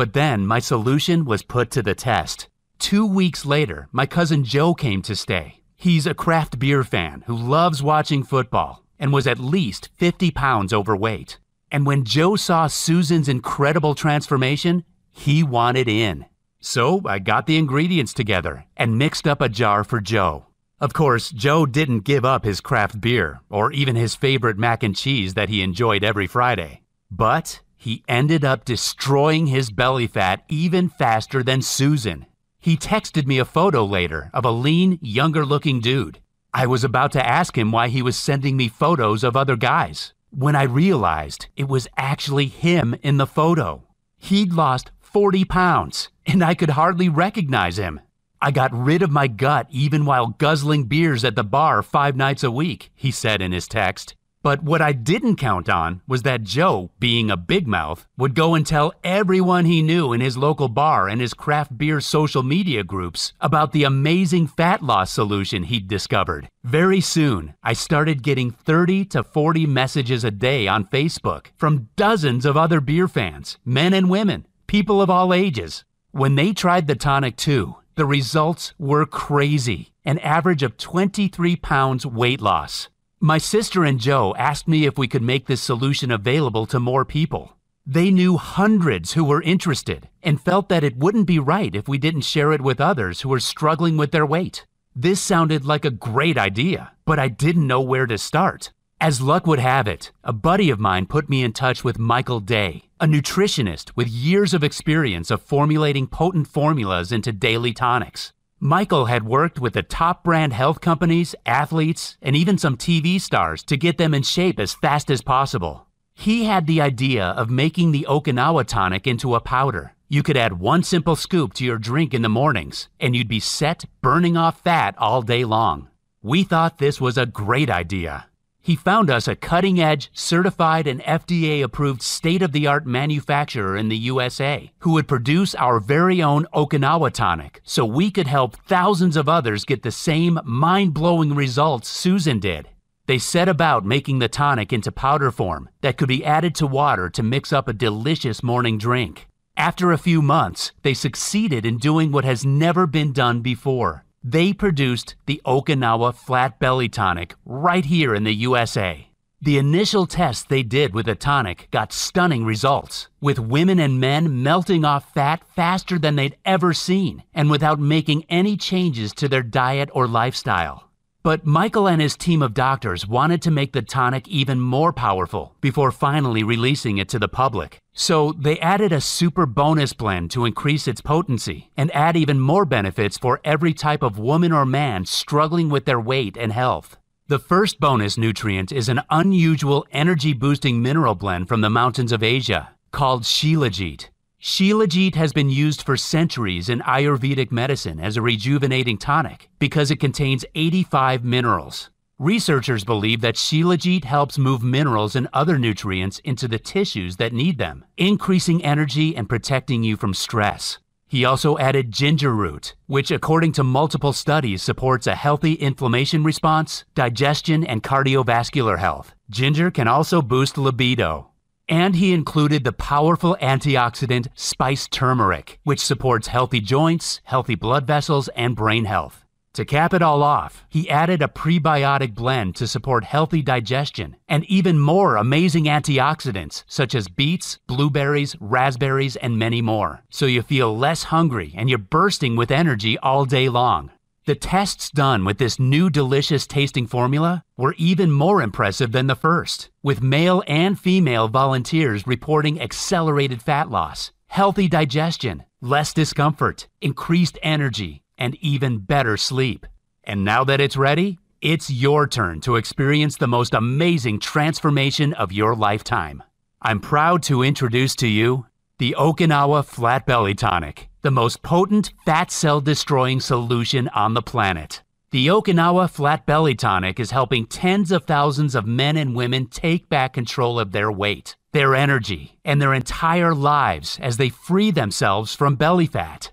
But then my solution was put to the test. Two weeks later, my cousin Joe came to stay. He's a craft beer fan who loves watching football and was at least 50 pounds overweight. And when Joe saw Susan's incredible transformation, he wanted in. So I got the ingredients together and mixed up a jar for Joe. Of course, Joe didn't give up his craft beer or even his favorite mac and cheese that he enjoyed every Friday. But he ended up destroying his belly fat even faster than Susan. He texted me a photo later of a lean, younger looking dude. I was about to ask him why he was sending me photos of other guys when I realized it was actually him in the photo. He'd lost 40 pounds, and I could hardly recognize him. I got rid of my gut even while guzzling beers at the bar five nights a week, he said in his text. But what I didn't count on was that Joe, being a big mouth, would go and tell everyone he knew in his local bar and his craft beer social media groups about the amazing fat loss solution he'd discovered. Very soon, I started getting 30 to 40 messages a day on Facebook from dozens of other beer fans, men and women, people of all ages. When they tried the tonic too, the results were crazy an average of 23 pounds weight loss. My sister and Joe asked me if we could make this solution available to more people. They knew hundreds who were interested and felt that it wouldn't be right if we didn't share it with others who were struggling with their weight. This sounded like a great idea, but I didn't know where to start. As luck would have it, a buddy of mine put me in touch with Michael Day, a nutritionist with years of experience of formulating potent formulas into daily tonics. Michael had worked with the top brand health companies, athletes, and even some TV stars to get them in shape as fast as possible. He had the idea of making the Okinawa tonic into a powder. You could add one simple scoop to your drink in the mornings, and you'd be set burning off fat all day long. We thought this was a great idea. He found us a cutting edge, certified, and FDA approved state of the art manufacturer in the USA who would produce our very own Okinawa tonic so we could help thousands of others get the same mind blowing results Susan did. They set about making the tonic into powder form that could be added to water to mix up a delicious morning drink. After a few months, they succeeded in doing what has never been done before they produced the Okinawa Flat Belly Tonic right here in the USA. The initial tests they did with the tonic got stunning results, with women and men melting off fat faster than they'd ever seen and without making any changes to their diet or lifestyle. But Michael and his team of doctors wanted to make the tonic even more powerful before finally releasing it to the public. So they added a super bonus blend to increase its potency and add even more benefits for every type of woman or man struggling with their weight and health. The first bonus nutrient is an unusual energy boosting mineral blend from the mountains of Asia called Shilajit. Shilajit has been used for centuries in Ayurvedic medicine as a rejuvenating tonic because it contains 85 minerals. Researchers believe that Shilajit helps move minerals and other nutrients into the tissues that need them, increasing energy and protecting you from stress. He also added ginger root, which, according to multiple studies, supports a healthy inflammation response, digestion, and cardiovascular health. Ginger can also boost libido, and he included the powerful antioxidant spice turmeric, which supports healthy joints, healthy blood vessels, and brain health. To cap it all off, he added a prebiotic blend to support healthy digestion and even more amazing antioxidants such as beets, blueberries, raspberries, and many more. So you feel less hungry and you're bursting with energy all day long. The tests done with this new delicious tasting formula were even more impressive than the first, with male and female volunteers reporting accelerated fat loss, healthy digestion, less discomfort, increased energy, and even better sleep. And now that it's ready, it's your turn to experience the most amazing transformation of your lifetime. I'm proud to introduce to you the Okinawa Flat Belly Tonic, the most potent fat cell destroying solution on the planet. The Okinawa Flat Belly Tonic is helping tens of thousands of men and women take back control of their weight, their energy, and their entire lives as they free themselves from belly fat.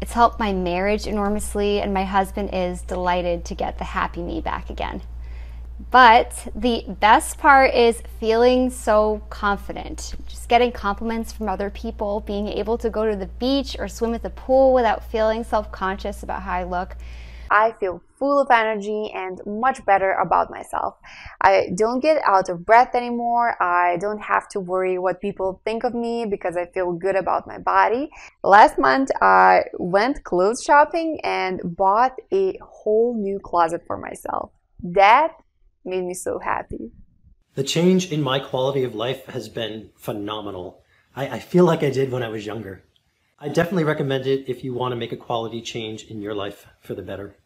It's helped my marriage enormously, and my husband is delighted to get the happy me back again. But the best part is feeling so confident. Just getting compliments from other people, being able to go to the beach or swim at the pool without feeling self conscious about how I look. I feel full of energy and much better about myself. I don't get out of breath anymore. I don't have to worry what people think of me because I feel good about my body. Last month, I went clothes shopping and bought a whole new closet for myself. That made me so happy. The change in my quality of life has been phenomenal. I, I feel like I did when I was younger. I definitely recommend it if you want to make a quality change in your life for the better.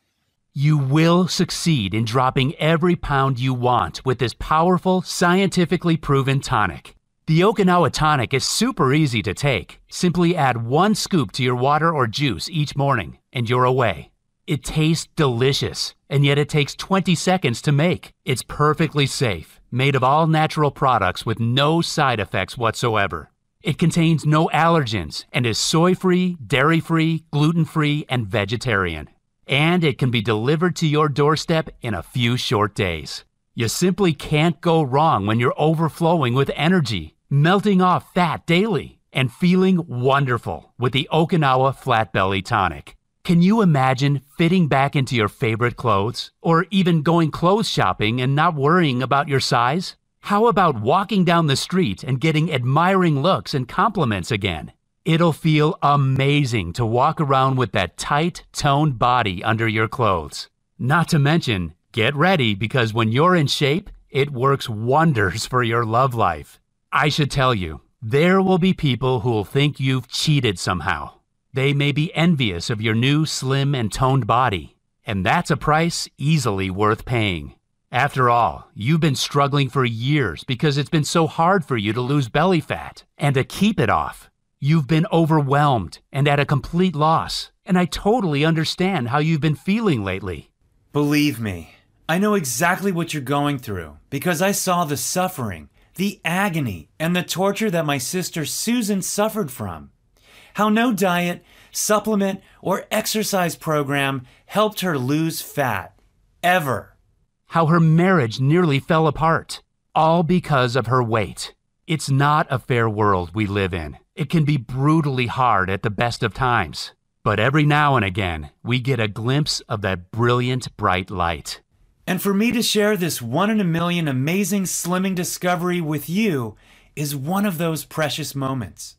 You will succeed in dropping every pound you want with this powerful, scientifically proven tonic. The Okinawa tonic is super easy to take. Simply add one scoop to your water or juice each morning, and you're away. It tastes delicious, and yet it takes 20 seconds to make. It's perfectly safe, made of all natural products with no side effects whatsoever. It contains no allergens and is soy free, dairy free, gluten free, and vegetarian. And it can be delivered to your doorstep in a few short days. You simply can't go wrong when you're overflowing with energy, melting off fat daily, and feeling wonderful with the Okinawa Flat Belly Tonic. Can you imagine fitting back into your favorite clothes? Or even going clothes shopping and not worrying about your size? How about walking down the street and getting admiring looks and compliments again? It'll feel amazing to walk around with that tight, toned body under your clothes. Not to mention, get ready because when you're in shape, it works wonders for your love life. I should tell you, there will be people who'll think you've cheated somehow. They may be envious of your new slim and toned body, and that's a price easily worth paying. After all, you've been struggling for years because it's been so hard for you to lose belly fat and to keep it off. You've been overwhelmed and at a complete loss, and I totally understand how you've been feeling lately. Believe me, I know exactly what you're going through because I saw the suffering, the agony, and the torture that my sister Susan suffered from how no diet, supplement, or exercise program helped her lose fat. Ever. How her marriage nearly fell apart, all because of her weight. It's not a fair world we live in. It can be brutally hard at the best of times. But every now and again, we get a glimpse of that brilliant, bright light. And for me to share this one in a million amazing slimming discovery with you is one of those precious moments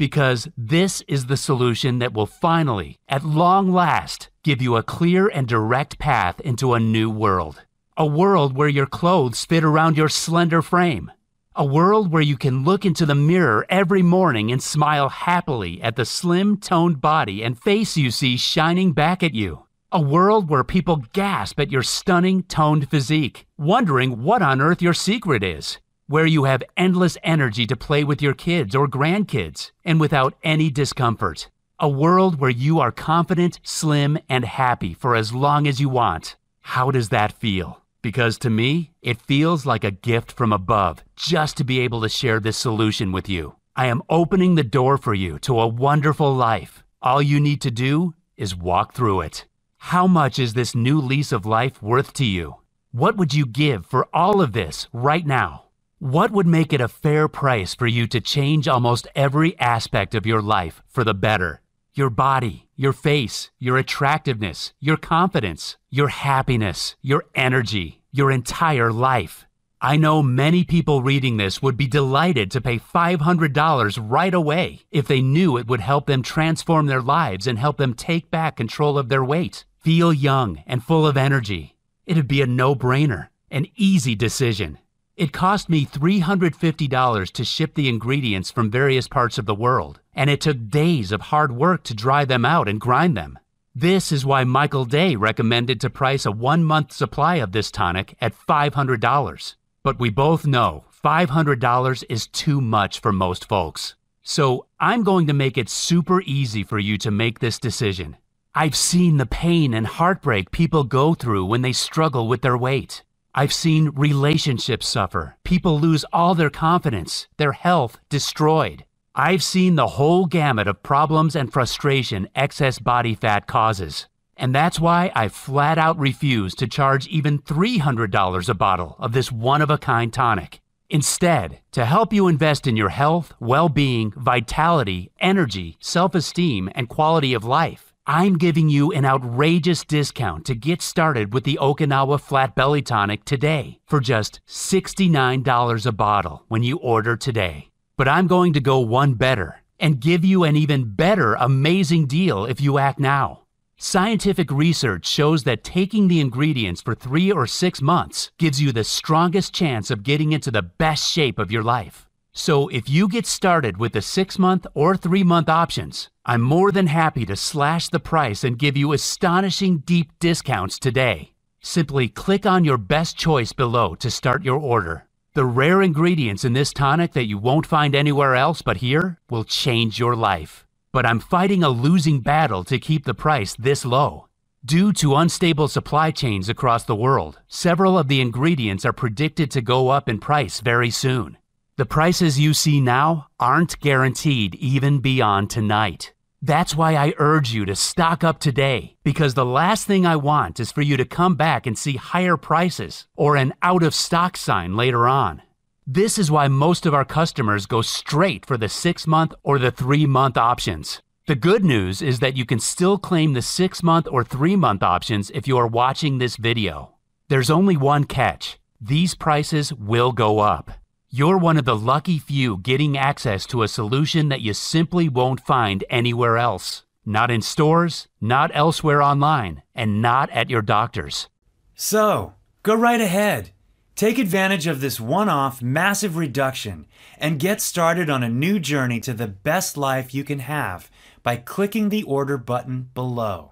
because this is the solution that will finally, at long last, give you a clear and direct path into a new world. A world where your clothes fit around your slender frame. A world where you can look into the mirror every morning and smile happily at the slim, toned body and face you see shining back at you. A world where people gasp at your stunning, toned physique, wondering what on earth your secret is where you have endless energy to play with your kids or grandkids and without any discomfort. A world where you are confident, slim, and happy for as long as you want. How does that feel? Because to me, it feels like a gift from above just to be able to share this solution with you. I am opening the door for you to a wonderful life. All you need to do is walk through it. How much is this new lease of life worth to you? What would you give for all of this right now? What would make it a fair price for you to change almost every aspect of your life for the better? Your body, your face, your attractiveness, your confidence, your happiness, your energy, your entire life. I know many people reading this would be delighted to pay $500 right away if they knew it would help them transform their lives and help them take back control of their weight, feel young and full of energy. It'd be a no brainer, an easy decision. It cost me $350 to ship the ingredients from various parts of the world, and it took days of hard work to dry them out and grind them. This is why Michael Day recommended to price a one month supply of this tonic at $500. But we both know $500 is too much for most folks. So I'm going to make it super easy for you to make this decision. I've seen the pain and heartbreak people go through when they struggle with their weight. I've seen relationships suffer, people lose all their confidence, their health destroyed. I've seen the whole gamut of problems and frustration excess body fat causes. And that's why I flat out refuse to charge even $300 a bottle of this one of a kind tonic. Instead, to help you invest in your health, well being, vitality, energy, self esteem, and quality of life, I'm giving you an outrageous discount to get started with the Okinawa Flat Belly Tonic today for just $69 a bottle when you order today. But I'm going to go one better and give you an even better amazing deal if you act now. Scientific research shows that taking the ingredients for three or six months gives you the strongest chance of getting into the best shape of your life. So if you get started with the six month or three month options, I'm more than happy to slash the price and give you astonishing deep discounts today. Simply click on your best choice below to start your order. The rare ingredients in this tonic that you won't find anywhere else but here will change your life. But I'm fighting a losing battle to keep the price this low. Due to unstable supply chains across the world, several of the ingredients are predicted to go up in price very soon. The prices you see now aren't guaranteed even beyond tonight. That's why I urge you to stock up today, because the last thing I want is for you to come back and see higher prices or an out of stock sign later on. This is why most of our customers go straight for the six month or the three month options. The good news is that you can still claim the six month or three month options if you are watching this video. There's only one catch these prices will go up. You're one of the lucky few getting access to a solution that you simply won't find anywhere else. Not in stores, not elsewhere online, and not at your doctor's. So, go right ahead. Take advantage of this one off massive reduction and get started on a new journey to the best life you can have by clicking the order button below.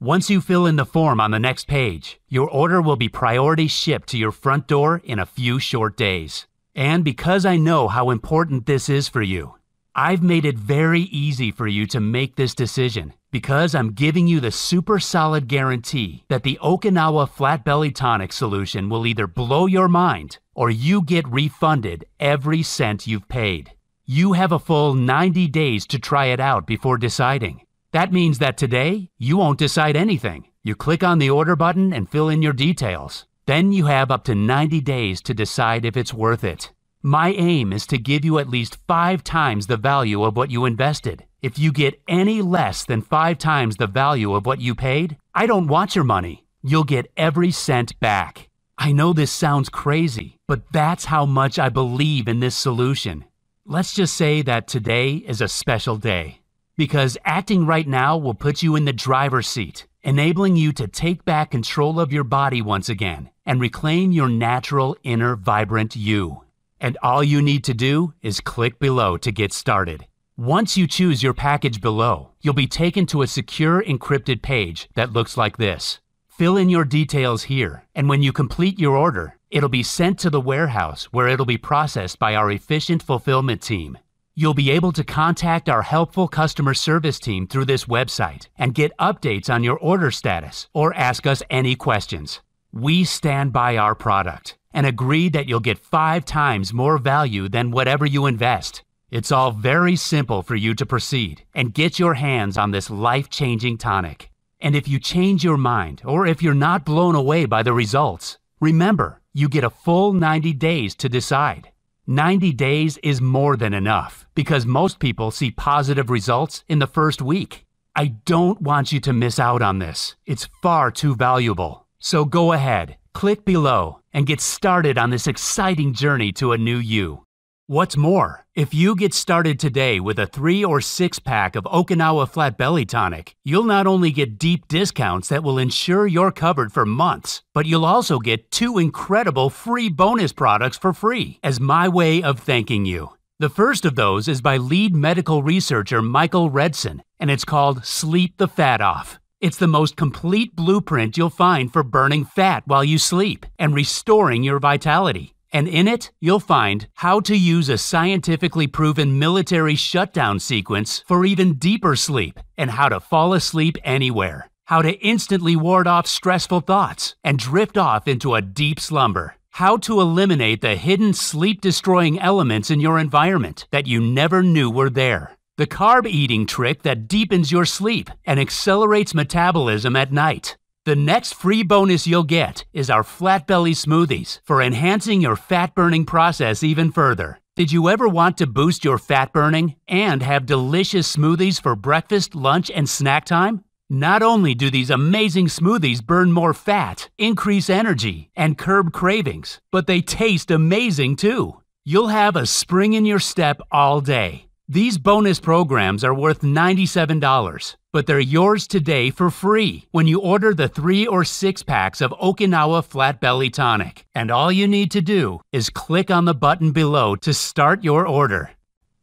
Once you fill in the form on the next page, your order will be priority shipped to your front door in a few short days. And because I know how important this is for you, I've made it very easy for you to make this decision because I'm giving you the super solid guarantee that the Okinawa Flat Belly Tonic solution will either blow your mind or you get refunded every cent you've paid. You have a full 90 days to try it out before deciding. That means that today, you won't decide anything. You click on the order button and fill in your details. Then you have up to 90 days to decide if it's worth it. My aim is to give you at least five times the value of what you invested. If you get any less than five times the value of what you paid, I don't want your money. You'll get every cent back. I know this sounds crazy, but that's how much I believe in this solution. Let's just say that today is a special day because acting right now will put you in the driver's seat, enabling you to take back control of your body once again and reclaim your natural inner vibrant you. And all you need to do is click below to get started. Once you choose your package below, you'll be taken to a secure encrypted page that looks like this. Fill in your details here, and when you complete your order, it'll be sent to the warehouse where it'll be processed by our efficient fulfillment team. You'll be able to contact our helpful customer service team through this website and get updates on your order status or ask us any questions. We stand by our product and agree that you'll get five times more value than whatever you invest. It's all very simple for you to proceed and get your hands on this life changing tonic. And if you change your mind or if you're not blown away by the results, remember you get a full 90 days to decide. 90 days is more than enough because most people see positive results in the first week. I don't want you to miss out on this, it's far too valuable. So go ahead, click below, and get started on this exciting journey to a new you. What's more, if you get started today with a three or six pack of Okinawa Flat Belly Tonic, you'll not only get deep discounts that will ensure you're covered for months, but you'll also get two incredible free bonus products for free as my way of thanking you. The first of those is by lead medical researcher Michael Redson, and it's called Sleep the Fat Off. It's the most complete blueprint you'll find for burning fat while you sleep and restoring your vitality. And in it, you'll find how to use a scientifically proven military shutdown sequence for even deeper sleep and how to fall asleep anywhere, how to instantly ward off stressful thoughts and drift off into a deep slumber, how to eliminate the hidden sleep destroying elements in your environment that you never knew were there. The carb eating trick that deepens your sleep and accelerates metabolism at night. The next free bonus you'll get is our flat belly smoothies for enhancing your fat burning process even further. Did you ever want to boost your fat burning and have delicious smoothies for breakfast, lunch, and snack time? Not only do these amazing smoothies burn more fat, increase energy, and curb cravings, but they taste amazing too. You'll have a spring in your step all day these bonus programs are worth $97, but they're yours today for free when you order the three or six packs of Okinawa Flat Belly Tonic. And all you need to do is click on the button below to start your order.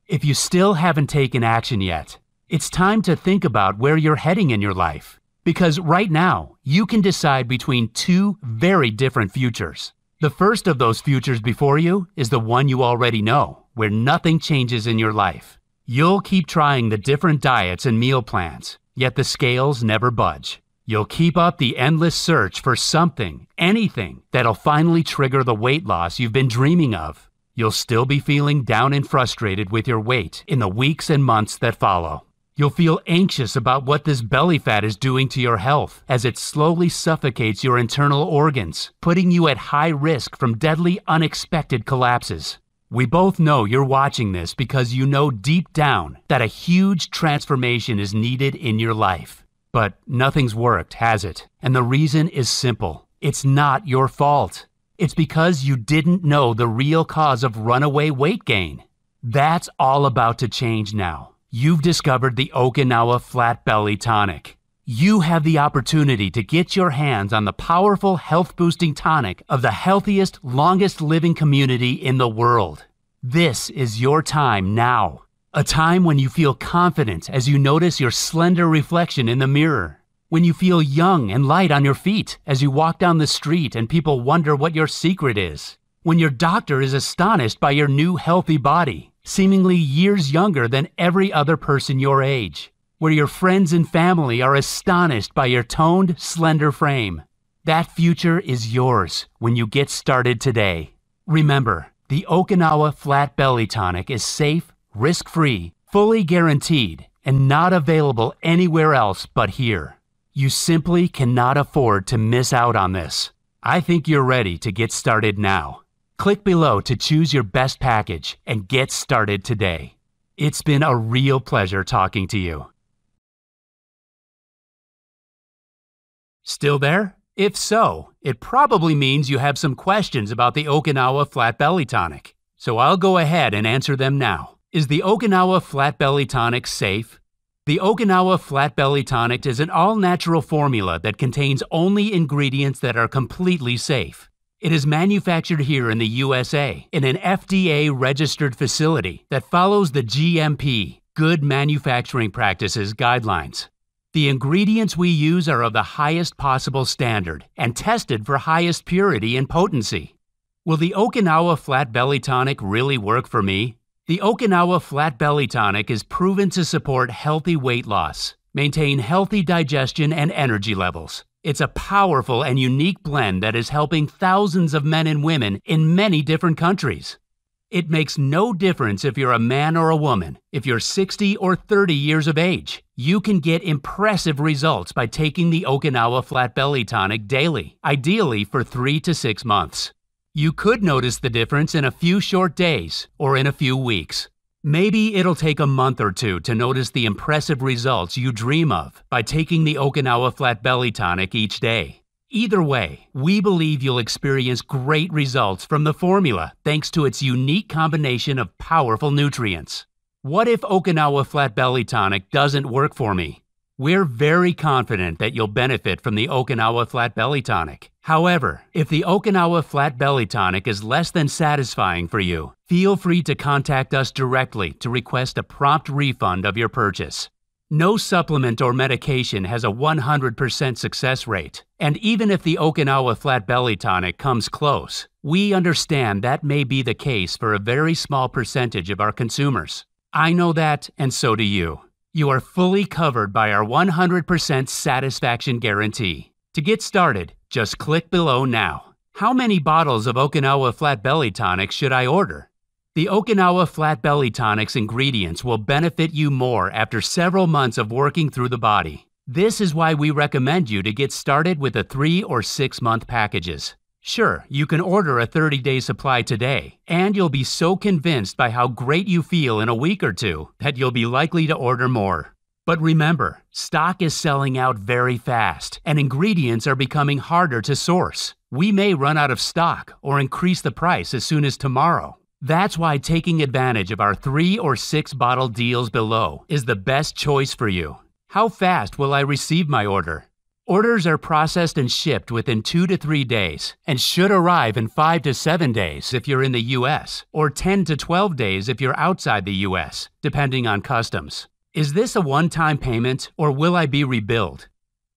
If you still haven't taken action yet, it's time to think about where you're heading in your life. Because right now, you can decide between two very different futures. The first of those futures before you is the one you already know, where nothing changes in your life. You'll keep trying the different diets and meal plans, yet the scales never budge. You'll keep up the endless search for something, anything, that'll finally trigger the weight loss you've been dreaming of. You'll still be feeling down and frustrated with your weight in the weeks and months that follow. You'll feel anxious about what this belly fat is doing to your health as it slowly suffocates your internal organs, putting you at high risk from deadly unexpected collapses. We both know you're watching this because you know deep down that a huge transformation is needed in your life. But nothing's worked, has it? And the reason is simple it's not your fault. It's because you didn't know the real cause of runaway weight gain. That's all about to change now you've discovered the Okinawa Flat Belly Tonic. You have the opportunity to get your hands on the powerful health boosting tonic of the healthiest, longest living community in the world. This is your time now. A time when you feel confident as you notice your slender reflection in the mirror. When you feel young and light on your feet as you walk down the street and people wonder what your secret is. When your doctor is astonished by your new healthy body seemingly years younger than every other person your age, where your friends and family are astonished by your toned, slender frame. That future is yours when you get started today. Remember, the Okinawa Flat Belly Tonic is safe, risk free, fully guaranteed, and not available anywhere else but here. You simply cannot afford to miss out on this. I think you're ready to get started now. Click below to choose your best package and get started today. It's been a real pleasure talking to you. Still there? If so, it probably means you have some questions about the Okinawa Flat Belly Tonic. So I'll go ahead and answer them now. Is the Okinawa Flat Belly Tonic safe? The Okinawa Flat Belly Tonic is an all natural formula that contains only ingredients that are completely safe. It is manufactured here in the USA in an FDA registered facility that follows the GMP, Good Manufacturing Practices Guidelines. The ingredients we use are of the highest possible standard and tested for highest purity and potency. Will the Okinawa Flat Belly Tonic really work for me? The Okinawa Flat Belly Tonic is proven to support healthy weight loss, maintain healthy digestion and energy levels, it's a powerful and unique blend that is helping thousands of men and women in many different countries. It makes no difference if you're a man or a woman. If you're 60 or 30 years of age, you can get impressive results by taking the Okinawa Flat Belly Tonic daily, ideally for three to six months. You could notice the difference in a few short days or in a few weeks. Maybe it'll take a month or two to notice the impressive results you dream of by taking the Okinawa Flat Belly Tonic each day. Either way, we believe you'll experience great results from the formula thanks to its unique combination of powerful nutrients. What if Okinawa Flat Belly Tonic doesn't work for me? We're very confident that you'll benefit from the Okinawa Flat Belly Tonic. However, if the Okinawa Flat Belly Tonic is less than satisfying for you, feel free to contact us directly to request a prompt refund of your purchase. No supplement or medication has a 100% success rate, and even if the Okinawa Flat Belly Tonic comes close, we understand that may be the case for a very small percentage of our consumers. I know that, and so do you. You are fully covered by our 100% satisfaction guarantee. To get started, just click below now. How many bottles of Okinawa Flat Belly Tonics should I order? The Okinawa Flat Belly Tonics ingredients will benefit you more after several months of working through the body. This is why we recommend you to get started with the 3 or 6 month packages. Sure, you can order a 30 day supply today, and you'll be so convinced by how great you feel in a week or two that you'll be likely to order more. But remember, stock is selling out very fast, and ingredients are becoming harder to source. We may run out of stock or increase the price as soon as tomorrow. That's why taking advantage of our three or six bottle deals below is the best choice for you. How fast will I receive my order? Orders are processed and shipped within two to three days and should arrive in five to seven days if you're in the U.S., or 10 to 12 days if you're outside the U.S., depending on customs. Is this a one time payment or will I be rebilled?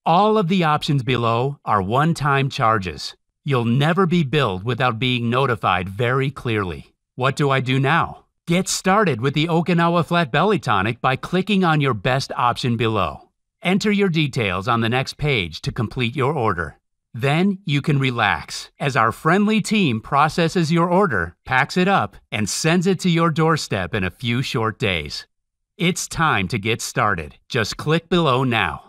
All of the options below are one time charges. You'll never be billed without being notified very clearly. What do I do now? Get started with the Okinawa Flat Belly Tonic by clicking on your best option below. Enter your details on the next page to complete your order. Then you can relax as our friendly team processes your order, packs it up, and sends it to your doorstep in a few short days. It's time to get started. Just click below now.